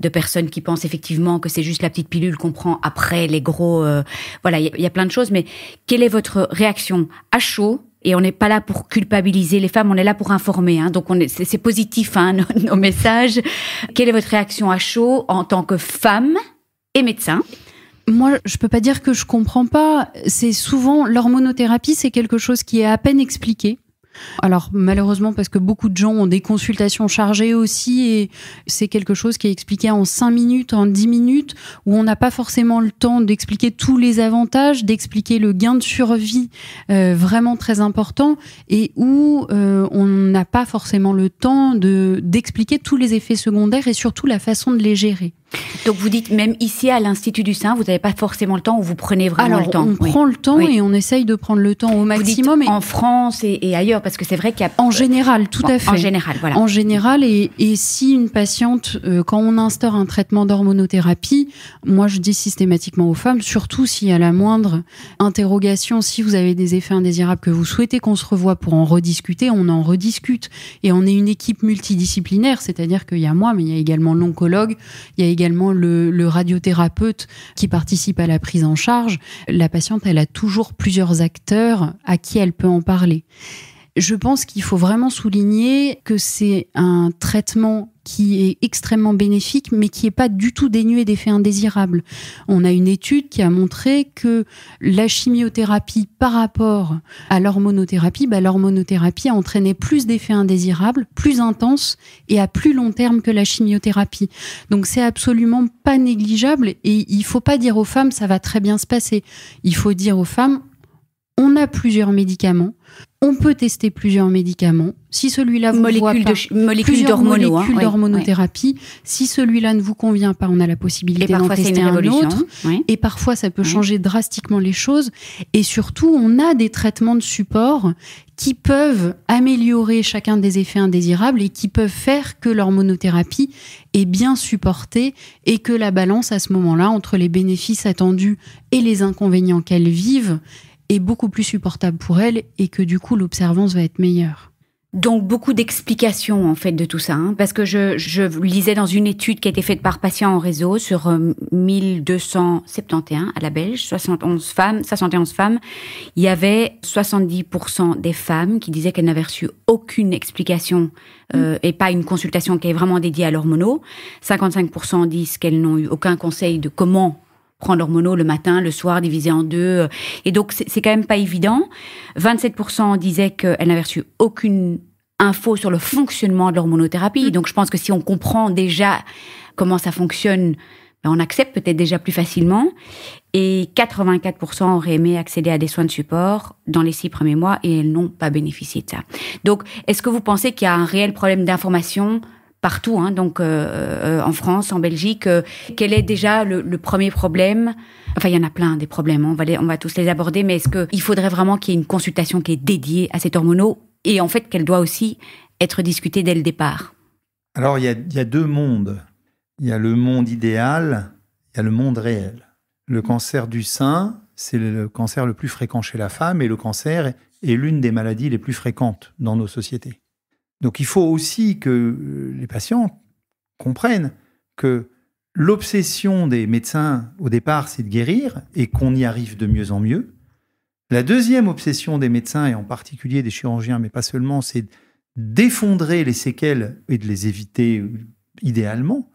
de personnes qui pensent effectivement que c'est juste la petite pilule qu'on prend après les gros. Euh, voilà, il y, a plein de choses. Mais quelle est votre réaction à chaud et on n'est pas là pour culpabiliser les femmes, on est là pour informer. Hein. Donc on c'est, positif hein, nos, messages. Quelle est votre réaction à chaud en tant que femme et médecin moi, je peux pas dire que je comprends pas. C'est souvent l'hormonothérapie, c'est quelque chose qui est à peine expliqué. Alors malheureusement parce que beaucoup de gens ont des consultations chargées aussi et c'est quelque chose qui est expliqué en 5 minutes, en 10 minutes, où on n'a pas forcément le temps d'expliquer tous les avantages, d'expliquer le gain de survie euh, vraiment très important et où euh, on n'a pas forcément le temps de d'expliquer tous les effets secondaires et surtout la façon de les gérer. Donc vous dites même ici à l'Institut du Sein, vous n'avez pas forcément le temps ou vous prenez vraiment le temps. On prend le temps et on essaye de prendre le temps au maximum. et... En France et, ailleurs, parce que c'est vrai qu'il y a. En euh, général, tout à fait. En général, voilà. En général, et, si une patiente, euh, quand on instaure un traitement d'hormonothérapie, moi je dis systématiquement aux femmes, surtout s'il y a la moindre interrogation, si vous avez des effets indésirables que vous souhaitez qu'on se revoie pour en rediscuter, on en rediscute. Et on est une équipe multidisciplinaire, c'est-à-dire qu'il y a moi, mais il y a également l'oncologue, il y a également le, le, radiothérapeute qui participe à la prise en charge, la patiente, elle a toujours plusieurs acteurs à qui elle peut en parler. Je pense qu'il faut vraiment souligner que c'est un traitement qui est extrêmement bénéfique, mais qui n'est pas du tout dénué d'effets indésirables. On a une étude qui a montré que la chimiothérapie par rapport à l'hormonothérapie, bah, l'hormonothérapie a entraîné plus d'effets indésirables, plus intenses et à plus long terme que la chimiothérapie. Donc c'est absolument pas négligeable et il ne faut pas dire aux femmes ça va très bien se passer. Il faut dire aux femmes on a plusieurs médicaments on peut tester plusieurs médicaments. Si celui-là vous molécules pas, molécules hein, d'hormonothérapie. Si celui-là ne vous convient pas, on a la possibilité d'en tester un autre. Hein, et parfois, ça peut changer drastiquement les choses. Et surtout, on a des traitements de support qui peuvent améliorer chacun des effets indésirables et qui peuvent faire que l'hormonothérapie est bien supportée et que la balance à ce moment-là entre les bénéfices attendus et les inconvénients qu'elles vivent est beaucoup plus supportable pour elle et que du coup l'observance va être meilleure. Donc beaucoup d'explications en fait de tout ça, hein. parce que je, lisais dans une étude qui a été faite par Patients en réseau sur 1271 euh, à la Belge, 71 femmes, 71 femmes, il y avait 70% des femmes qui disaient qu'elles n'avaient reçu aucune explication euh, mm. et pas une consultation qui est vraiment dédiée à l'hormono. 55% disent qu'elles n'ont eu aucun conseil de comment prendre l'hormono le matin, le soir, divisé en deux. Euh. Et donc, c'est quand même pas évident. 27% disaient qu'elles n'avaient reçu aucune info sur le fonctionnement de l'hormonothérapie. Mm. Donc, je pense que si on comprend déjà comment ça fonctionne, ben, on accepte peut-être déjà plus facilement. Et 84% auraient aimé accéder à des soins de support dans les six premiers mois et elles n'ont pas bénéficié de ça. Donc, est-ce que vous pensez qu'il y a un réel problème d'information partout, hein. donc euh, euh, en France, en Belgique. Euh, quel est déjà le, premier problème Enfin, il y en a plein des problèmes. On va tous les aborder, mais est-ce qu'il faudrait vraiment qu'il y ait une consultation qui est dédiée à ces hormonaux et en fait qu'elle doit aussi être discutée dès le départ Alors, il y y a, deux mondes. Il y a le monde idéal, il y a le monde réel. Le cancer du sein, c'est le cancer le plus fréquent chez la femme et le cancer est l'une des maladies les plus fréquentes dans nos sociétés. Donc il faut aussi que euh, les patients comprennent que l'obsession des médecins au départ, c'est de guérir et qu'on y arrive de mieux en mieux. La deuxième obsession des médecins, et en particulier des chirurgiens, mais pas seulement, c'est d'effondrer les séquelles et de les éviter euh, idéalement.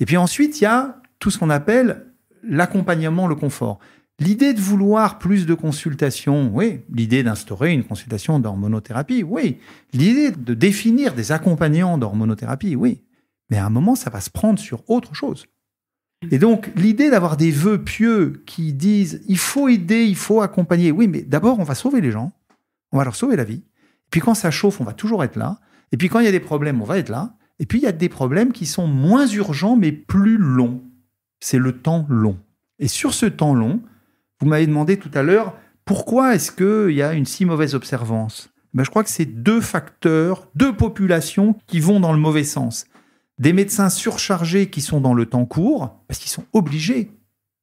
Et puis ensuite, il y a tout ce qu'on appelle l'accompagnement, le confort. L'idée de vouloir plus de consultations, oui. L'idée d'instaurer une consultation d'hormonothérapie, oui. L'idée de définir des accompagnants d'hormonothérapie, oui. Mais à un moment, ça va se prendre sur autre chose. Et donc, l'idée d'avoir des vœux pieux qui disent il faut aider, il faut accompagner, oui, mais d'abord, on va sauver les gens, on va leur sauver la vie. Et puis, quand ça chauffe, on va toujours être là. Et puis, quand il y a des problèmes, on va être là. Et puis, il y a des problèmes qui sont moins urgents, mais plus longs. C'est le temps long. Et sur ce temps long, vous m'avez demandé tout à l'heure pourquoi est-ce qu'il y a une si mauvaise observance ben, Je crois que c'est deux facteurs, deux populations qui vont dans le mauvais sens. Des médecins surchargés qui sont dans le temps court, parce qu'ils sont obligés.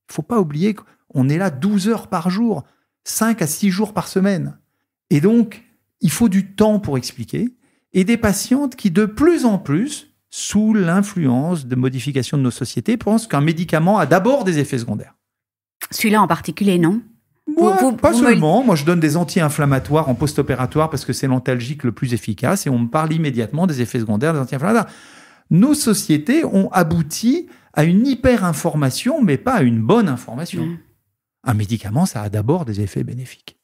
Il faut pas oublier qu'on est là 12 heures par jour, 5 à 6 jours par semaine. Et donc, il faut du temps pour expliquer. Et des patientes qui, de plus en plus, sous l'influence de modifications de nos sociétés, pensent qu'un médicament a d'abord des effets secondaires. Celui-là en particulier, non pas seulement. Moi, je donne des anti-inflammatoires en post-opératoire parce que c'est l'antalgique le plus efficace et on me parle immédiatement des effets secondaires des anti-inflammatoires. Nos sociétés ont abouti à une hyper-information, mais pas à une bonne information. Mmh. Un médicament, ça a d'abord des effets bénéfiques.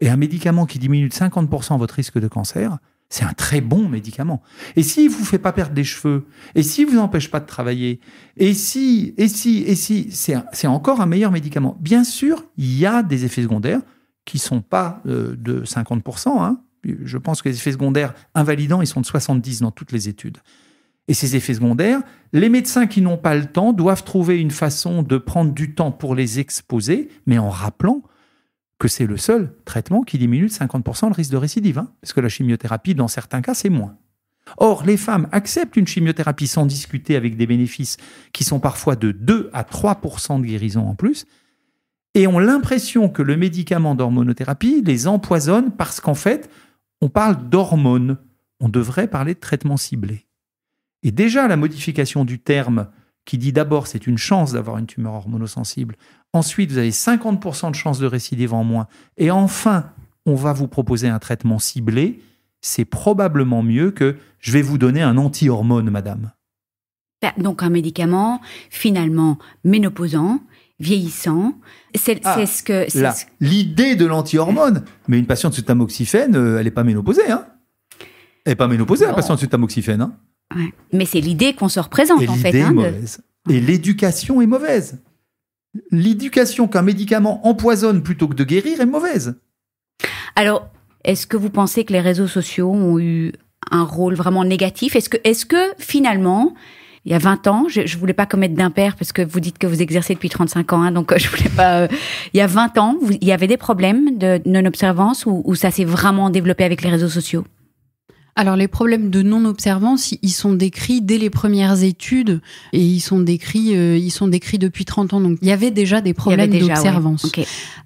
Et un médicament qui diminue de 50% votre risque de cancer, c'est un très bon médicament. Et s'il ne vous fait pas perdre des cheveux, et s'il vous empêche pas de travailler, et si, et si, et si, c'est encore un meilleur médicament. Bien sûr, il y a des effets secondaires qui ne sont pas euh, de 50%. Hein. Je pense que les effets secondaires invalidants, ils sont de 70 dans toutes les études. Et ces effets secondaires, les médecins qui n'ont pas le temps doivent trouver une façon de prendre du temps pour les exposer, mais en rappelant que c'est le seul traitement qui diminue de 50% le risque de récidive, hein, parce que la chimiothérapie, dans certains cas, c'est moins. Or, les femmes acceptent une chimiothérapie sans discuter avec des bénéfices qui sont parfois de 2 à 3% de guérison en plus, et ont l'impression que le médicament d'hormonothérapie les empoisonne parce qu'en fait, on parle d'hormones. On devrait parler de traitement ciblé. Et déjà, la modification du terme qui dit d'abord c'est une chance d'avoir une tumeur hormonosensible, ensuite vous avez 50% de chances de récidive en moins, et enfin on va vous proposer un traitement ciblé, c'est probablement mieux que je vais vous donner un anti-hormone, madame. Bah, donc un médicament finalement ménopausant, vieillissant. C'est ah, ce que l'idée de l'anti-hormone. Mais une patiente sous tamoxifène, euh, elle n'est pas ménopausée, hein Elle n'est pas ménopausée, la patiente sous tamoxifène. Hein mais c'est l'idée qu'on se représente, en fait. Hein, Et l'éducation est mauvaise. L'éducation qu'un médicament empoisonne plutôt que de guérir est mauvaise. Alors, est-ce que vous pensez que les réseaux sociaux ont eu un rôle vraiment négatif Est-ce que, est que finalement, il y a 20 ans, je ne voulais pas commettre d'impair parce que vous dites que vous exercez depuis 35 ans, hein, donc euh, je voulais pas... Euh, il y a 20 ans, il y avait des problèmes de non-observance ou ça s'est vraiment développé avec les réseaux sociaux alors les problèmes de non-observance, ils sont décrits dès les premières études et ils sont décrits, euh, ils sont décrits depuis 30 ans. Donc il y avait déjà des problèmes d'observance.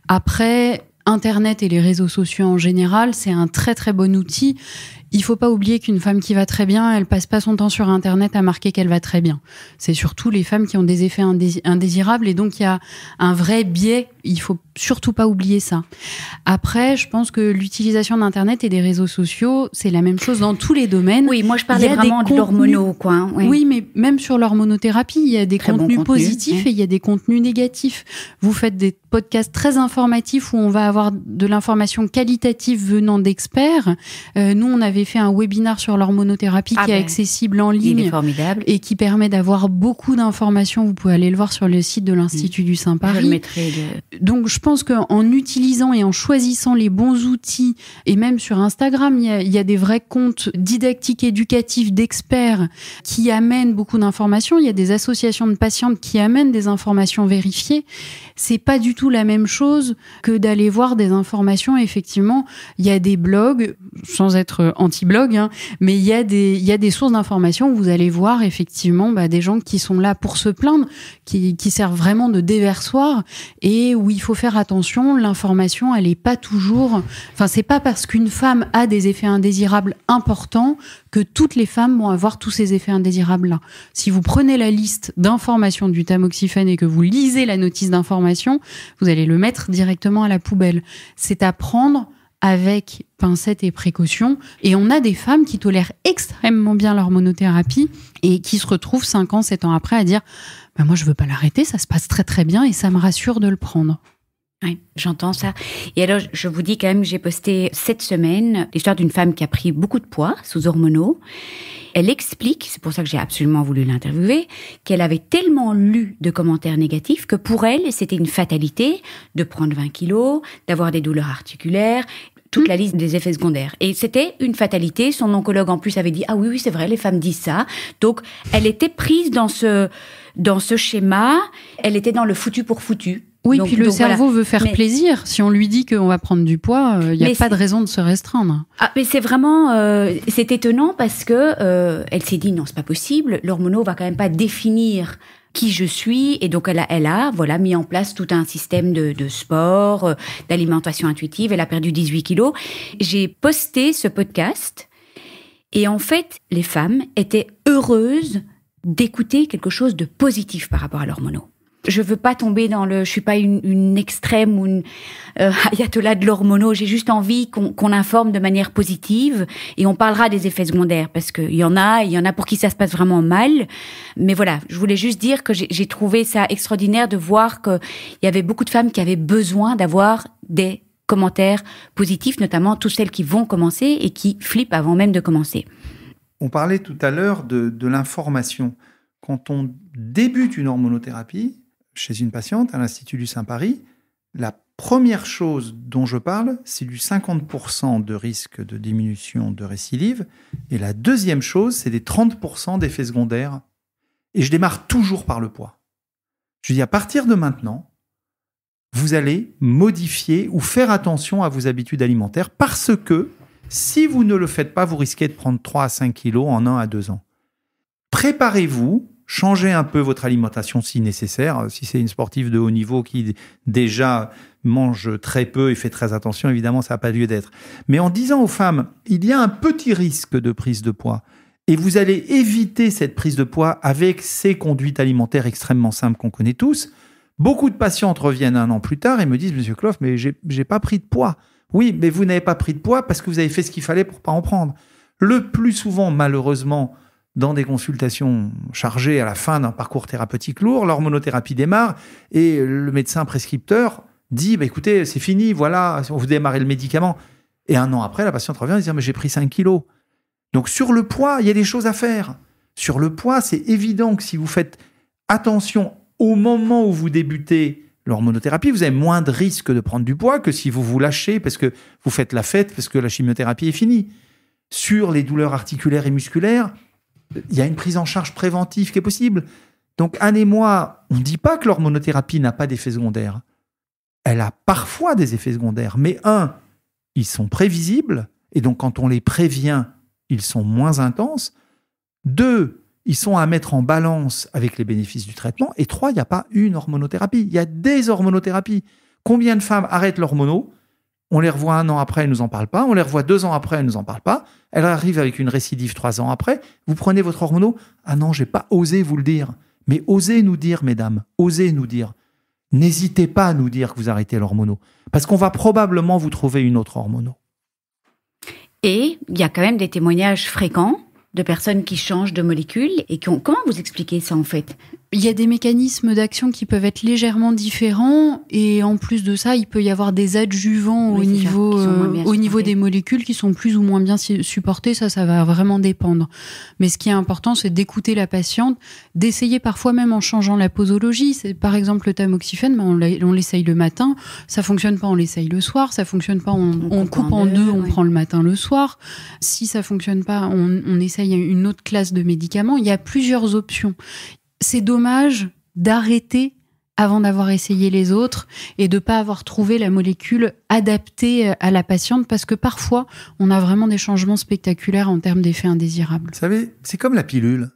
Après, Internet et les réseaux sociaux en général, c'est un très très bon outil il faut pas oublier qu'une femme qui va très bien, elle passe pas son temps sur Internet à marquer qu'elle va très bien. C'est surtout les femmes qui ont des effets indésirables et donc il y a un vrai biais. Il faut surtout pas oublier ça. Après, je pense que l'utilisation d'Internet et des réseaux sociaux, c'est la même chose dans tous les domaines. Oui, moi je parlais vraiment de l'hormono. Hein, oui. mais même sur l'hormonothérapie, il y a des contenus positifs et il y a des contenus négatifs. Vous faites des podcasts très informatifs où on va avoir de l'information qualitative venant d'experts. Euh, nous, on avait avait fait un webinar sur l'hormonothérapie ah qui est ben, accessible en ligne. est formidable. Et qui permet d'avoir beaucoup d'informations. Vous pouvez aller le voir sur le site de l'Institut mm. du Saint-Paris. Donc, je pense qu'en utilisant et en choisissant les bons outils, et même sur Instagram, il y a, des vrais comptes didactiques, éducatifs, d'experts qui amènent beaucoup d'informations. Il y a des associations de patientes qui amènent des informations vérifiées. C'est pas du tout la même chose que d'aller voir des informations. Effectivement, il y a des blogs, sans être en anti-blog, hein, mais il y, a des, il y a des sources d'informations où vous allez voir effectivement bah, des gens qui sont là pour se plaindre, qui, qui servent vraiment de déversoir et où il faut faire attention. L'information, elle n'est pas toujours. Enfin, c'est pas parce qu'une femme a des effets indésirables importants que toutes les femmes vont avoir tous ces effets indésirables-là. Si vous prenez la liste d'informations du tamoxifène et que vous lisez la notice d'information, vous allez le mettre directement à la poubelle. C'est à prendre avec pincettes et précautions. Et on a des femmes qui tolèrent extrêmement bien leur monothérapie et qui se retrouvent 5 ans, 7 ans après à dire bah, Moi, je veux pas l'arrêter, ça se passe très très bien et ça me rassure de le prendre. Oui, j'entends ça. Et alors, je vous dis quand même, j'ai posté cette semaine l'histoire d'une femme qui a pris beaucoup de poids sous hormonaux. Elle explique, c'est pour ça que j'ai absolument voulu l'interviewer, qu'elle avait tellement lu de commentaires négatifs que pour elle, c'était une fatalité de prendre 20 kilos, d'avoir des douleurs articulaires, toute hmm. la liste des effets secondaires. Et c'était une fatalité. Son oncologue en plus avait dit ah oui oui c'est vrai les femmes disent ça. Donc elle était prise dans ce dans ce schéma. Elle était dans le foutu pour foutu. Oui, puis le cerveau veut faire plaisir. Si on lui dit qu'on va prendre du poids, euh, il y n'y a pas de raison de se restreindre. Ah, mais c'est vraiment, euh, c'est étonnant parce que euh, elle s'est dit non, c'est pas possible. L'hormono va quand même pas définir qui je suis et donc elle a, elle a voilà mis en place tout un système de, de sport, d'alimentation intuitive. Elle a perdu 18 kilos. J'ai posté ce podcast et en fait, les femmes étaient heureuses d'écouter quelque chose de positif par rapport à l'hormono je veux pas tomber dans le, je suis pas une, extrême ou une euh, ayatollah de l'hormono. J'ai juste envie qu'on informe de manière positive et on parlera des effets secondaires parce qu'il y en a, il y en a pour qui ça se passe vraiment mal. Mais voilà, je voulais juste dire que j'ai trouvé ça extraordinaire de voir qu'il y avait beaucoup de femmes qui avaient besoin d'avoir des commentaires positifs, notamment toutes celles qui vont commencer et qui flippent avant même de commencer. On parlait tout à l'heure de, de l'information. Quand on débute une hormonothérapie, chez une patiente à l'Institut du Saint-Paris, la première chose dont je parle, c'est du 50% de risque de diminution de récidive. Et la deuxième chose, c'est des 30% d'effets secondaires. Et je démarre toujours par le poids. Je dis à partir de maintenant, vous allez modifier ou faire attention à vos habitudes alimentaires parce que si vous ne le faites pas, vous risquez de prendre 3 à 5 kilos en un à 2 ans. Préparez-vous changez un peu votre alimentation si nécessaire. Si c'est une sportive de haut niveau qui déjà mange très peu et fait très attention, évidemment, ça n'a pas lieu d'être. Mais en disant aux femmes, il y a un petit risque de prise de poids. Et vous allez éviter cette prise de poids avec ces conduites alimentaires extrêmement simples qu'on connaît tous. Beaucoup de patientes reviennent un an plus tard et me disent, Monsieur Kloff, mais j'ai pas pris de poids. Oui, mais vous n'avez pas pris de poids parce que vous avez fait ce qu'il fallait pour pas en prendre. Le plus souvent, malheureusement, dans des consultations chargées à la fin d'un parcours thérapeutique lourd, l'hormonothérapie démarre et le médecin prescripteur dit bah, écoutez, c'est fini, voilà, vous démarrez le médicament. Et un an après, la patiente revient et dit ah, mais j'ai pris 5 kilos. Donc sur le poids, il y a des choses à faire. Sur le poids, c'est évident que si vous faites attention au moment où vous débutez l'hormonothérapie, vous avez moins de risques de prendre du poids que si vous vous lâchez parce que vous faites la fête, parce que la chimiothérapie est finie. Sur les douleurs articulaires et musculaires, il y a une prise en charge préventive qui est possible. Donc et moi, on ne dit pas que l'hormonothérapie n'a pas d'effets secondaires. Elle a parfois des effets secondaires, mais un, ils sont prévisibles, et donc quand on les prévient, ils sont moins intenses. Deux, ils sont à mettre en balance avec les bénéfices du traitement. Et trois, il n'y a pas une hormonothérapie, il y a des hormonothérapies. Combien de femmes arrêtent l'hormono on les revoit un an après, elles nous en parlent pas. On les revoit deux ans après, elle ne nous en parlent pas. Elles arrivent avec une récidive trois ans après. Vous prenez votre hormono. Ah non, j'ai pas osé vous le dire. Mais osez nous dire, mesdames, osez nous dire. N'hésitez pas à nous dire que vous arrêtez l'hormono. Parce qu'on va probablement vous trouver une autre hormono. Et il y a quand même des témoignages fréquents de personnes qui changent de molécules et qui ont... Comment vous expliquez ça en fait il y a des mécanismes d'action qui peuvent être légèrement différents et en plus de ça, il peut y avoir des adjuvants au niveau, euh, au niveau des molécules qui sont plus ou moins bien supportées. Ça, ça va vraiment dépendre. Mais ce qui est important, c'est d'écouter la patiente, d'essayer parfois même en changeant la posologie. Par exemple, le tamoxifène, ben, on l'essaye le matin, ça fonctionne pas, on l'essaye le soir, ça fonctionne pas, on, coupe en deux, on prend le matin, le soir. Si ça fonctionne pas, on, on essaye une autre classe de médicaments. Il y a plusieurs options c'est dommage d'arrêter avant d'avoir essayé les autres et de pas avoir trouvé la molécule adaptée euh, à la patiente parce que parfois on a vraiment des changements spectaculaires en termes d'effets indésirables. Vous savez, c'est comme la pilule.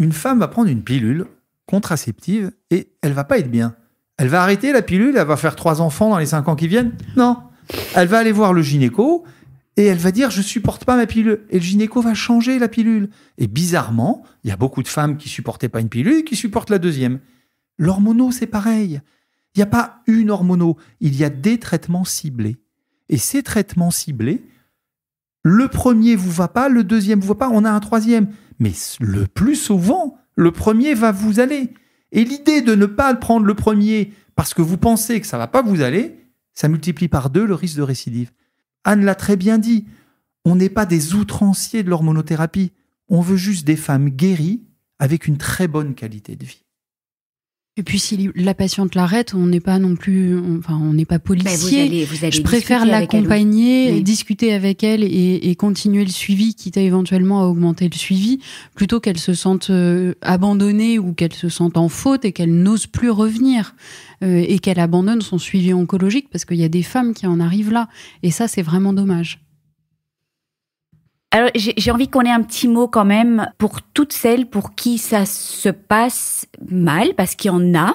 Une femme va prendre une pilule contraceptive et elle va pas être bien. Elle va arrêter la pilule, elle va faire trois enfants dans les cinq ans qui viennent Non. Elle va aller voir le gynéco, et elle va dire je supporte pas ma pilule et le gynéco va changer la pilule et bizarrement il y a beaucoup de femmes qui supportaient pas une pilule et qui supportent la deuxième l'hormono c'est pareil il n'y a pas une hormono il y a des traitements ciblés et ces traitements ciblés le premier vous va pas le deuxième vous va pas on a un troisième mais le plus souvent le premier va vous aller et l'idée de ne pas prendre le premier parce que vous pensez que ça va pas vous aller ça multiplie par deux le risque de récidive Anne l'a très bien dit, on n'est pas des outranciers de l'hormonothérapie, on veut juste des femmes guéries avec une très bonne qualité de vie. Et puis si la patiente l'arrête, on n'est pas non plus, enfin on n'est pas ben, policier. vous je préfère l'accompagner, discuter avec elle et, et, continuer le suivi, quitte à éventuellement à augmenter le suivi, plutôt qu'elle se sente euh, abandonnée ou qu'elle se sente en faute et qu'elle n'ose plus revenir euh, et qu'elle abandonne son suivi oncologique parce qu'il y a des femmes qui en arrivent là. Et ça c'est vraiment dommage. Alors, j'ai envie qu'on ait un petit mot quand même pour toutes celles pour qui ça se passe mal, parce qu'il y en a,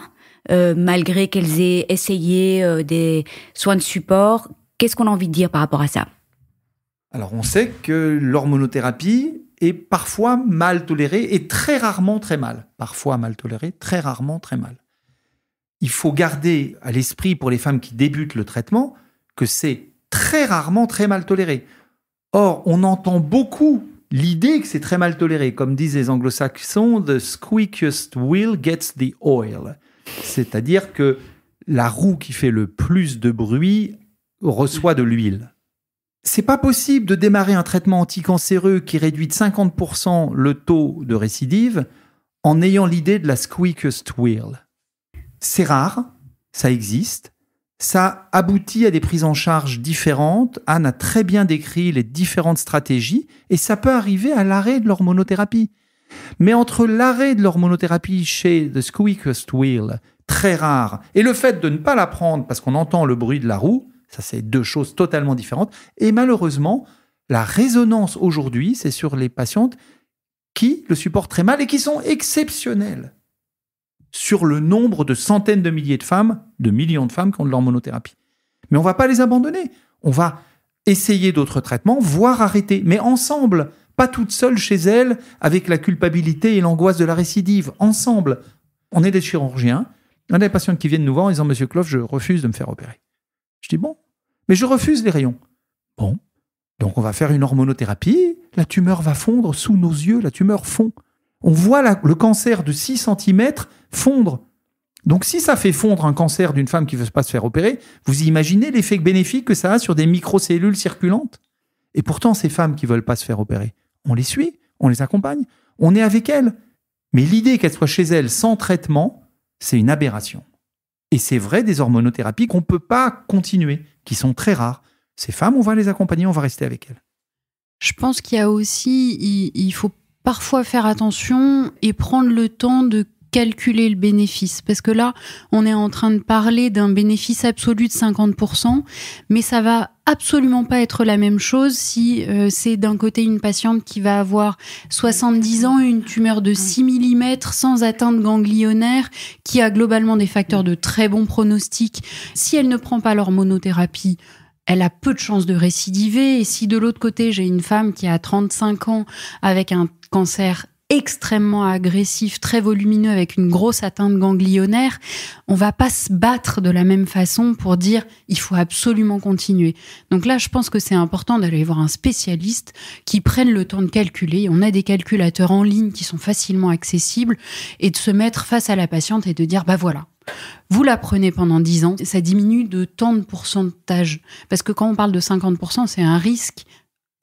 euh, malgré qu'elles aient essayé euh, des soins de support. Qu'est-ce qu'on a envie de dire par rapport à ça Alors, on sait que l'hormonothérapie est parfois mal tolérée et très rarement très mal. Parfois mal tolérée, très rarement très mal. Il faut garder à l'esprit pour les femmes qui débutent le traitement que c'est très rarement très mal toléré. Or, on entend beaucoup l'idée que c'est très mal toléré, comme disent les anglo-saxons, the squeakiest wheel gets the oil. C'est-à-dire que la roue qui fait le plus de bruit reçoit de l'huile. C'est pas possible de démarrer un traitement anticancéreux qui réduit de 50% le taux de récidive en ayant l'idée de la squeakiest wheel. C'est rare, ça existe, ça aboutit à des prises en charge différentes. Anne a très bien décrit les différentes stratégies et ça peut arriver à l'arrêt de l'hormonothérapie. Mais entre l'arrêt de l'hormonothérapie chez The Squeakest Wheel, très rare, et le fait de ne pas la prendre parce qu'on entend le bruit de la roue, ça c'est deux choses totalement différentes. Et malheureusement, la résonance aujourd'hui, c'est sur les patientes qui le supportent très mal et qui sont exceptionnelles sur le nombre de centaines de milliers de femmes, de millions de femmes qui ont de l'hormonothérapie. Mais on va pas les abandonner. On va essayer d'autres traitements, voire arrêter, mais ensemble, pas toutes seules chez elles, avec la culpabilité et l'angoisse de la récidive, ensemble. On est des chirurgiens, on a des patients qui viennent nous voir en disant Monsieur Clof, je refuse de me faire opérer. Je dis Bon, mais je refuse les rayons. Bon, donc on va faire une hormonothérapie, la tumeur va fondre sous nos yeux, la tumeur fond on voit le cancer de 6 cm fondre. Donc si ça fait fondre un cancer d'une femme qui ne veut pas se faire opérer, vous imaginez l'effet bénéfique que ça a sur des microcellules circulantes Et pourtant, ces femmes qui ne veulent pas se faire opérer, on les suit, on les accompagne, on est avec elles. Mais l'idée qu'elles soient chez elles sans traitement, c'est une aberration. Et c'est vrai des hormonothérapies qu'on ne peut pas continuer, qui sont très rares. Ces femmes, on va les accompagner, on va rester avec elles. Je pense qu'il y a aussi, il faut parfois faire attention et prendre le temps de calculer le bénéfice. Parce que là, on est en train de parler d'un bénéfice absolu de 50%, mais ça va absolument pas être la même chose si euh, c'est d'un côté une patiente qui va avoir 70 ans, une tumeur de 6 mm sans atteinte ganglionnaire, qui a globalement des facteurs de très bon pronostic. Si elle ne prend pas l'hormonothérapie, elle a peu de chances de récidiver. Et si de l'autre côté, j'ai une femme qui a 35 ans avec un cancer extrêmement agressif, très volumineux, avec une grosse atteinte ganglionnaire, on va pas se battre de la même façon pour dire il faut absolument continuer. Donc là, je pense que c'est important d'aller voir un spécialiste qui prenne le temps de calculer. On a des calculateurs en ligne qui sont facilement accessibles et de se mettre face à la patiente et de dire bah voilà, vous la prenez pendant 10 ans, ça diminue de tant de pourcentage. Parce que quand on parle de 50%, c'est un risque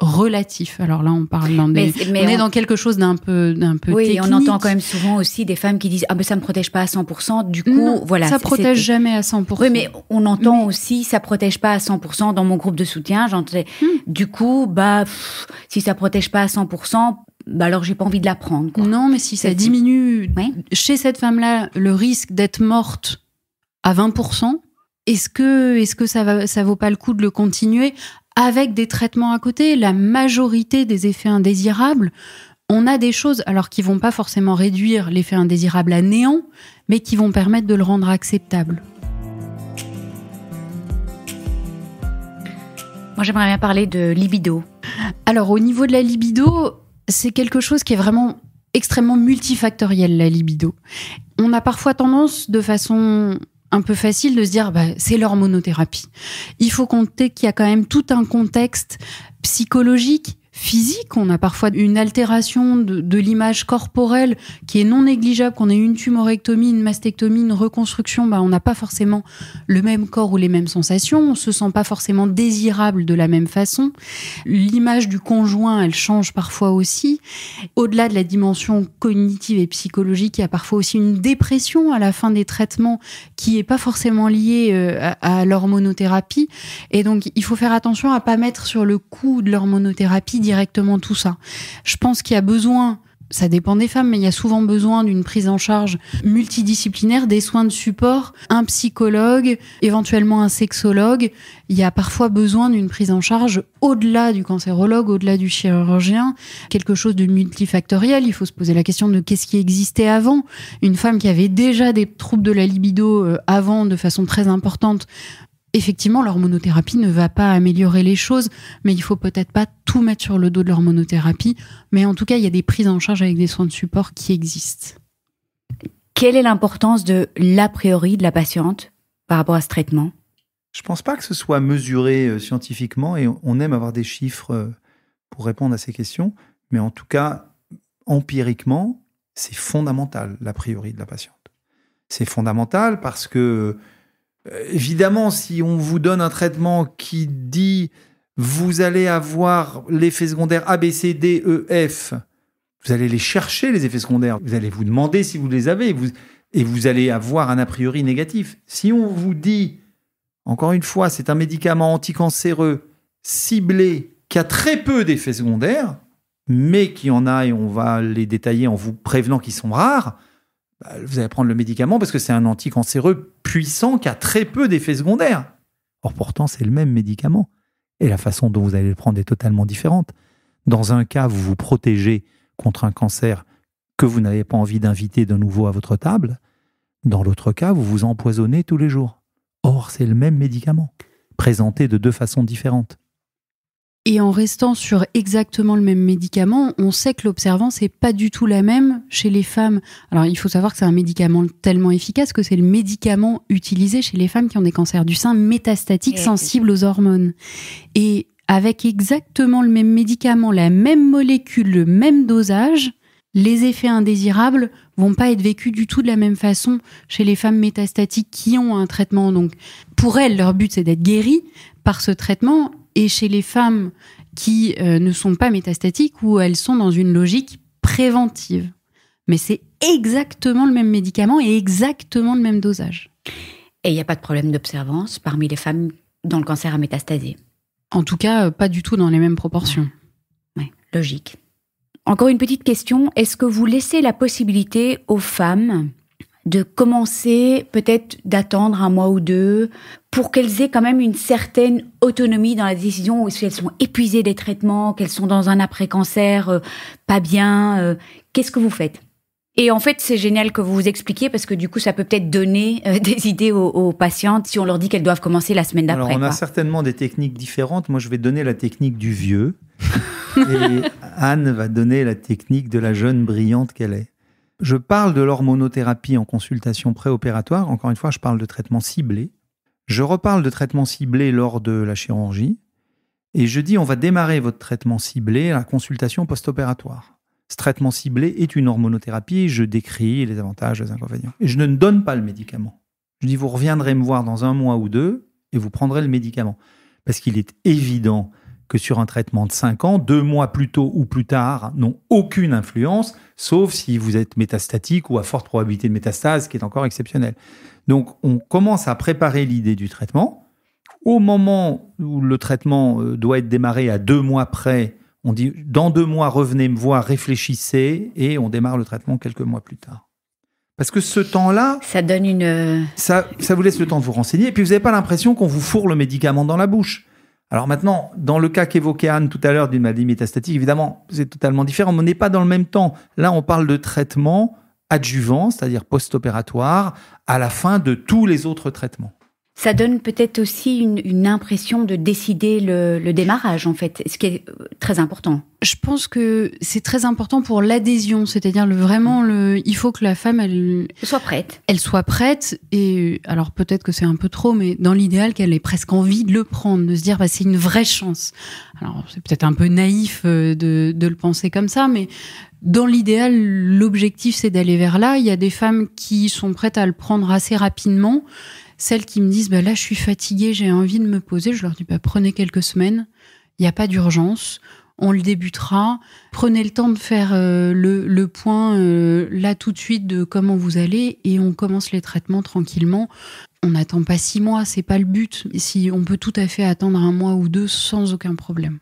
relatif. Alors là, on parle mais, on, est dans quelque chose d'un peu, d'un peu oui, on entend quand même souvent aussi des femmes qui disent ah mais ça me protège pas à 100%. Du coup, voilà, ça protège jamais à 100%. Oui, mais on entend aussi ça protège pas à 100%. Dans mon groupe de soutien, j'entendais hmm. du coup bah si ça protège pas à 100%, bah alors j'ai pas envie de la prendre. Non, mais si ça diminue chez cette femme-là le risque d'être morte à 20%, est-ce que, est que ça, va, ça vaut pas le coup de le continuer avec des traitements à côté La majorité des effets indésirables, on a des choses, alors qui vont pas forcément réduire l'effet indésirable à néant, mais qui vont permettre de le rendre acceptable. Moi, j'aimerais bien parler de libido. Alors, au niveau de la libido, c'est quelque chose qui est vraiment extrêmement multifactoriel, la libido. On a parfois tendance, de façon un peu facile, de se dire, bah, c'est l'hormonothérapie. Il faut compter qu'il y a quand même tout un contexte psychologique, physique. On a parfois une altération de, l'image corporelle qui est non négligeable, qu'on ait une tumorectomie, une mastectomie, une reconstruction. Bah, on n'a pas forcément le même corps ou les mêmes sensations. On ne se sent pas forcément désirable de la même façon. L'image du conjoint, elle change parfois aussi. Au-delà de la dimension cognitive et psychologique, il y a parfois aussi une dépression à la fin des traitements qui n'est pas forcément liée euh, à, l'hormonothérapie. Et donc, il faut faire attention à ne pas mettre sur le coup de l'hormonothérapie directement tout ça. Je pense qu'il y a besoin ça dépend des femmes, mais il y a souvent besoin d'une prise en charge multidisciplinaire, des soins de support, un psychologue, éventuellement un sexologue. Il y a parfois besoin d'une prise en charge au-delà du cancérologue, au-delà du chirurgien, quelque chose de multifactoriel. Il faut se poser la question de qu'est-ce qui existait avant. Une femme qui avait déjà des troubles de la libido euh, avant de façon très importante effectivement, l'hormonothérapie ne va pas améliorer les choses, mais il faut peut-être pas tout mettre sur le dos de l'hormonothérapie. Mais en tout cas, il y a des prises en charge avec des soins de support qui existent. Quelle est l'importance de l'a priori de la patiente par rapport à ce traitement Je ne pense pas que ce soit mesuré euh, scientifiquement et on aime avoir des chiffres euh, pour répondre à ces questions, mais en tout cas, empiriquement, c'est fondamental l'a priori de la patiente. C'est fondamental parce que évidemment, si on vous donne un traitement qui dit vous allez avoir l'effet secondaire A, B, C, D, E, F, vous allez les chercher, les effets secondaires. Vous allez vous demander si vous les avez et vous allez avoir un a priori négatif. Si on vous dit, encore une fois, c'est un médicament anticancéreux ciblé qui a très peu d'effets secondaires, mais qui en a, et on va les détailler en vous prévenant qu'ils sont rares, bah, vous allez prendre le médicament parce que c'est un anticancéreux puissant qui a très peu d'effets secondaires. Or, pourtant, c'est le même médicament. Et la façon dont vous allez le prendre est totalement différente. Dans un cas, vous vous protégez contre un cancer que vous n'avez pas envie d'inviter de nouveau à votre table. Dans l'autre cas, vous vous empoisonnez tous les jours. Or, c'est le même médicament, présenté de deux façons différentes. Et en restant sur exactement le même médicament, on sait que l'observance n'est pas du tout la même chez les femmes. Alors il faut savoir que c'est un médicament tellement efficace que c'est le médicament utilisé chez les femmes qui ont des cancers du sein métastatiques eh, sensibles aux hormones. Et avec exactement le même médicament, la même molécule, le même dosage, les effets indésirables vont pas être vécus du tout de la même façon chez les femmes métastatiques qui ont un traitement. Donc, pour elles, leur but c'est d'être guéries par ce traitement et chez les femmes qui euh, ne sont pas métastatiques où elles sont dans une logique préventive. Mais c'est exactement le même médicament et exactement le même dosage. Et il n'y a pas de problème d'observance parmi les femmes dans le cancer à métastaser En tout cas, euh, pas du tout dans les mêmes proportions. Oui, logique. Encore une petite question. Est-ce que vous laissez la possibilité aux femmes de commencer peut-être d'attendre un mois ou deux pour qu'elles aient quand même une certaine autonomie dans la décision si elles sont épuisées des traitements, qu'elles sont dans un après-cancer euh, pas bien. Euh, qu'est-ce que vous faites et en fait, c'est génial que vous vous expliquiez parce que du coup, ça peut peut-être donner euh, des idées aux, patientes si on leur dit qu'elles doivent commencer la semaine d'après. Alors, on a certainement des techniques différentes. Moi, je vais donner la technique du vieux et Anne va donner la technique de la jeune brillante qu'elle est. Je parle de l'hormonothérapie en consultation préopératoire. Encore une fois, je parle de traitement ciblé. Je reparle de traitement ciblé lors de la chirurgie. Et je dis, on va démarrer votre traitement ciblé à la consultation post-opératoire. Ce traitement ciblé est une hormonothérapie. Je décris les avantages, les inconvénients. Et je ne donne pas le médicament. Je dis, vous reviendrez me voir dans un mois ou deux et vous prendrez le médicament. Parce qu'il est évident que sur un traitement de 5 ans, deux mois plus tôt ou plus tard n'ont aucune influence, sauf si vous êtes métastatique ou à forte probabilité de métastase, ce qui est encore exceptionnel. Donc on commence à préparer l'idée du traitement. Au moment où le traitement euh, doit être démarré à deux mois près, on dit dans deux mois, revenez me voir, réfléchissez, et on démarre le traitement quelques mois plus tard. Parce que ce temps-là. Ça donne une. Euh, ça, ça vous laisse le temps de vous renseigner. Et puis vous n'avez pas l'impression qu'on vous fourre le médicament dans la bouche. Alors maintenant, dans le cas qu'évoquait Anne tout à l'heure d'une maladie métastatique, évidemment, c'est totalement différent, mais on n'est pas dans le même temps. Là, on parle de traitement adjuvant, c'est-à-dire post-opératoire, à la fin de tous les autres traitements. Ça donne peut-être aussi une, impression de décider le démarrage, en fait, ce qui est euh, très important je pense que c'est très important pour l'adhésion, c'est-à-dire vraiment le, il faut que la femme elle soit prête. Elle soit prête et alors peut-être que c'est un peu trop, mais dans l'idéal qu'elle ait presque envie de le prendre, de se dire bah c'est une vraie chance. Alors c'est peut-être un peu naïf euh, de, de le penser comme ça, mais dans l'idéal l'objectif c'est d'aller vers là. Il y a des femmes qui sont prêtes à le prendre assez rapidement. Celles qui me disent bah là je suis fatiguée, j'ai envie de me poser, je leur dis bah prenez quelques semaines. Il n'y a pas d'urgence on le débutera. Prenez le temps de faire euh, le, point euh, là tout de suite de comment vous allez et on commence les traitements tranquillement. On n'attend pas six mois, c'est pas le but. Si on peut tout à fait attendre un mois ou deux sans aucun problème.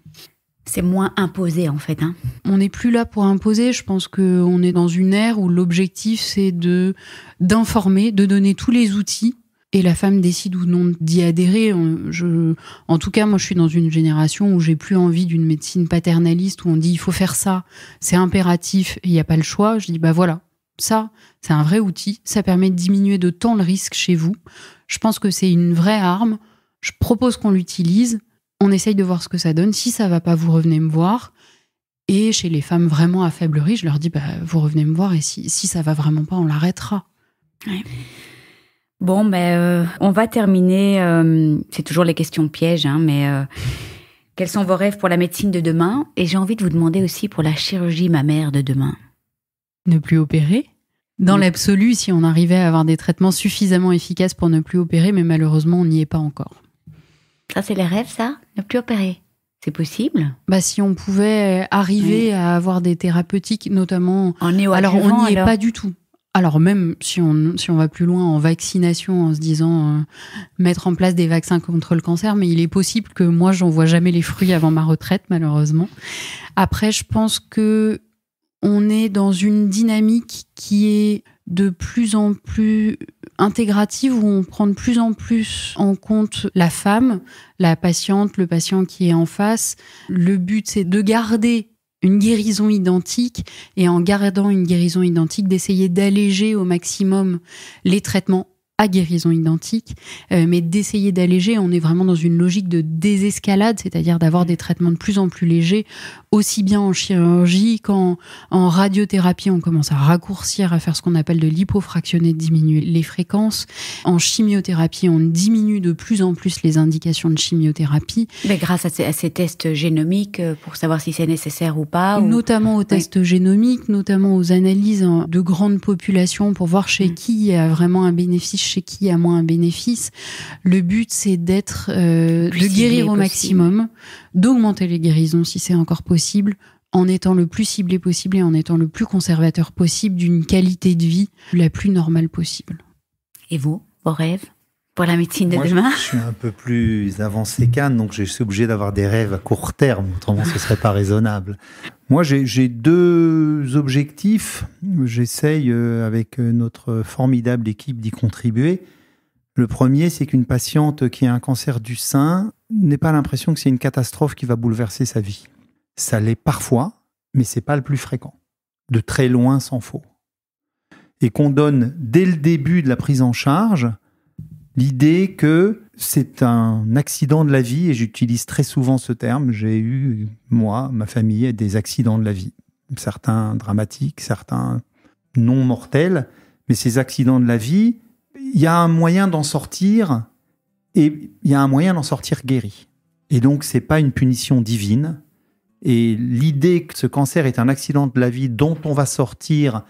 C'est moins imposé en fait. Hein. On n'est plus là pour imposer. Je pense qu'on est dans une ère où l'objectif c'est de d'informer, de donner tous les outils et la femme décide ou non d'y adhérer. Je, en tout cas, moi, je suis dans une génération où j'ai plus envie d'une médecine paternaliste où on dit il faut faire ça, c'est impératif, il n'y a pas le choix. Je dis bah voilà, ça, c'est un vrai outil, ça permet de diminuer de temps le risque chez vous. Je pense que c'est une vraie arme. Je propose qu'on l'utilise. On essaye de voir ce que ça donne. Si ça va pas, vous revenez me voir. Et chez les femmes vraiment à faible risque, je leur dis bah, vous revenez me voir et si, si ça va vraiment pas, on l'arrêtera. Oui. Bon, ben, euh, on va terminer. Euh, c'est toujours les questions pièges, hein, mais euh, quels sont vos rêves pour la médecine de demain Et j'ai envie de vous demander aussi pour la chirurgie mammaire de demain. Ne plus opérer Dans l'absolu, si on arrivait à avoir des traitements suffisamment efficaces pour ne plus opérer, mais malheureusement, on n'y est pas encore. Ça, c'est les rêves, ça Ne plus opérer c'est possible Bah si on pouvait arriver à avoir des thérapeutiques, notamment. En alors on n'y est pas du tout alors même si on, va plus loin en vaccination, en se disant euh, mettre en place des vaccins contre le cancer, mais il est possible que moi, j'en vois jamais les fruits avant ma retraite, malheureusement. Après, je pense que on est dans une dynamique qui est de plus en plus intégrative où on prend de plus en plus en compte la femme, la patiente, le patient qui est en face. Le but, c'est de garder une guérison identique et en gardant une guérison identique, d'essayer d'alléger au maximum les traitements à guérison identique, euh, mais d'essayer d'alléger, on est vraiment dans une logique de désescalade, c'est-à-dire d'avoir des traitements de plus en plus légers aussi bien en chirurgie qu'en en radiothérapie. On commence à raccourcir, à faire ce qu'on appelle de l'hypofractionné, diminuer les fréquences. En chimiothérapie, on diminue de plus en plus les indications de chimiothérapie. Mais grâce à ces, tests génomiques euh, pour savoir si c'est nécessaire ou pas. Notamment aux tests génomiques, notamment aux analyses hein, de grandes populations pour voir chez mm. qui il y a vraiment un bénéfice, chez qui il y a moins un bénéfice. Le but, c'est d'être, euh, de guérir au maximum, d'augmenter les guérisons si c'est encore possible en étant le plus ciblé possible et en étant le plus conservateur possible d'une qualité de vie la plus normale possible. Et vous, vos rêves pour la médecine de demain Je suis un peu plus avancé qu'Anne, donc je suis obligé d'avoir des rêves à court terme, autrement ce ne serait pas raisonnable. Moi, j'ai deux objectifs. J'essaye, euh, avec notre formidable équipe, d'y contribuer. Le premier, c'est qu'une patiente qui a un cancer du sein n'ait pas l'impression que c'est une catastrophe qui va bouleverser sa vie. Ça l'est parfois, mais c'est pas le plus fréquent. De très loin, s'en faux. Et qu'on donne dès le début de la prise en charge l'idée que c'est un accident de la vie, et j'utilise très souvent ce terme. J'ai eu, moi, ma famille, des accidents de la vie. Certains dramatiques, certains non mortels, mais ces accidents de la vie, il y a un moyen d'en sortir, et il y a un moyen d'en sortir guéri. Et donc, c'est pas une punition divine, et l'idée que ce cancer est un accident de la vie dont on va sortir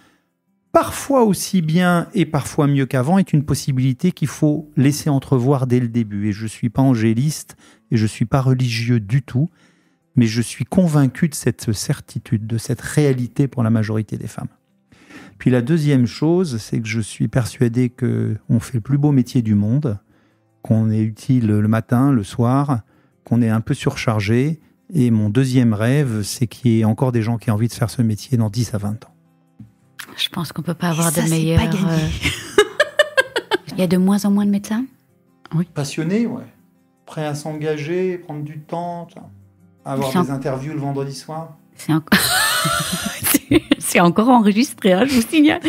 parfois aussi bien et parfois mieux qu'avant est une possibilité qu'il faut laisser entrevoir dès le début. Et je ne suis pas angéliste et je ne suis pas religieux du tout, mais je suis convaincu de cette certitude, de cette réalité pour la majorité des femmes. Puis la deuxième chose, c'est que je suis persuadé que on fait le plus beau métier du monde, qu'on est utile le matin, le soir, qu'on est un peu surchargé, et mon deuxième rêve, c'est qu'il y ait encore des gens qui aient envie de faire ce métier dans 10 à 20 ans. Je pense qu'on peut pas avoir de euh, Il y a de moins en moins de médecins Oui. Passionnés, ouais. Prêts à s'engager, prendre du temps, avoir des interviews le vendredi soir. C'est encore enregistré, hein, je vous signale.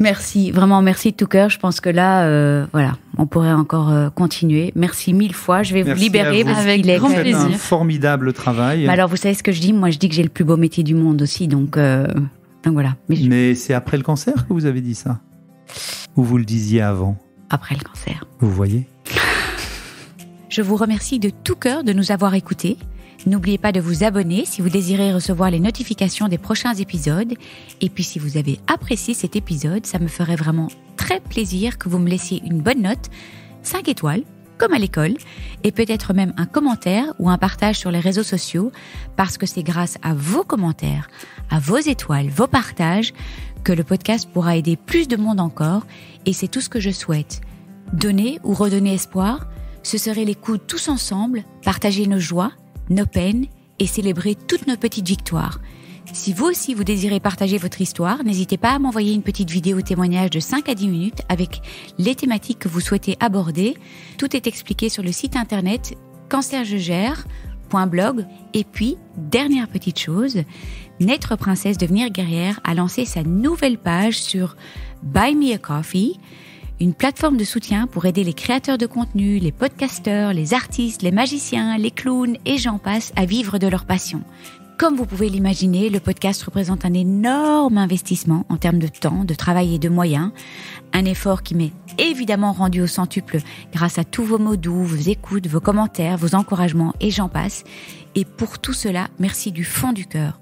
Merci, vraiment merci de tout cœur. Je pense que là, euh, voilà, on pourrait encore euh, continuer. Merci mille fois. Je vais vous libérer vous. avec un formidable travail. alors vous savez ce que je dis Moi, je dis que j'ai le plus beau métier du monde aussi, donc, euh, voilà. Mais c'est après le cancer que vous avez dit ça Ou vous le disiez avant Après le cancer. Vous voyez Je vous remercie de tout cœur de nous avoir écoutés. N'oubliez pas de vous abonner si vous désirez recevoir les notifications des prochains épisodes. Et puis si vous avez apprécié cet épisode, ça me ferait vraiment très plaisir que vous me laissiez une bonne note, 5 étoiles, comme à l'école, et peut-être même un commentaire ou un partage sur les réseaux sociaux, parce que c'est grâce à vos commentaires, à vos étoiles, vos partages, que le podcast pourra aider plus de monde encore, et c'est tout ce que je souhaite. Donner ou redonner espoir, ce serait les coups tous ensemble, partager nos joies, nos peines et célébrer toutes nos petites victoires. Si vous aussi vous désirez partager votre histoire, n'hésitez pas à m'envoyer une petite vidéo témoignage de 5 à 10 minutes avec les thématiques que vous souhaitez aborder. Tout est expliqué sur le site internet cancerjegère.blog. Et puis, dernière petite chose, Naître Princesse Devenir Guerrière a lancé sa nouvelle page sur Buy Me a Coffee une plateforme de soutien pour aider les créateurs de contenu, les podcasteurs, les artistes, les magiciens, les clowns et j'en passe à vivre de leur passion. Comme vous pouvez l'imaginer, le podcast représente un énorme investissement en termes de temps, de travail et de moyens. Un effort qui m'est évidemment rendu au centuple grâce à tous vos mots doux, vos écoutes, vos commentaires, vos encouragements et j'en passe. Et pour tout cela, merci du fond du cœur.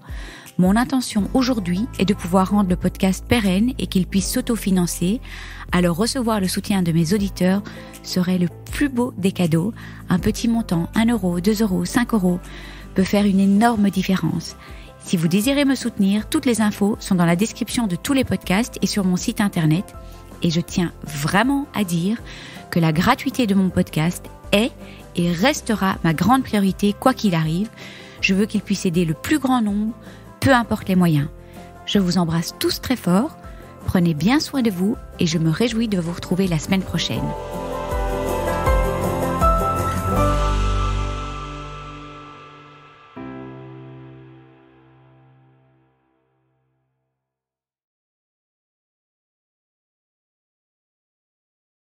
Mon intention aujourd'hui est de pouvoir rendre le podcast pérenne et qu'il puisse s'autofinancer. Alors recevoir le soutien de mes auditeurs serait le plus beau des cadeaux. Un petit montant, 1 euro, 2 euros, 5 euros, peut faire une énorme différence. Si vous désirez me soutenir, toutes les infos sont dans la description de tous les podcasts et sur mon site internet. Et je tiens vraiment à dire que la gratuité de mon podcast est et restera ma grande priorité quoi qu'il arrive. Je veux qu'il puisse aider le plus grand nombre peu importe les moyens. Je vous embrasse tous très fort, prenez bien soin de vous et je me réjouis de vous retrouver la semaine prochaine.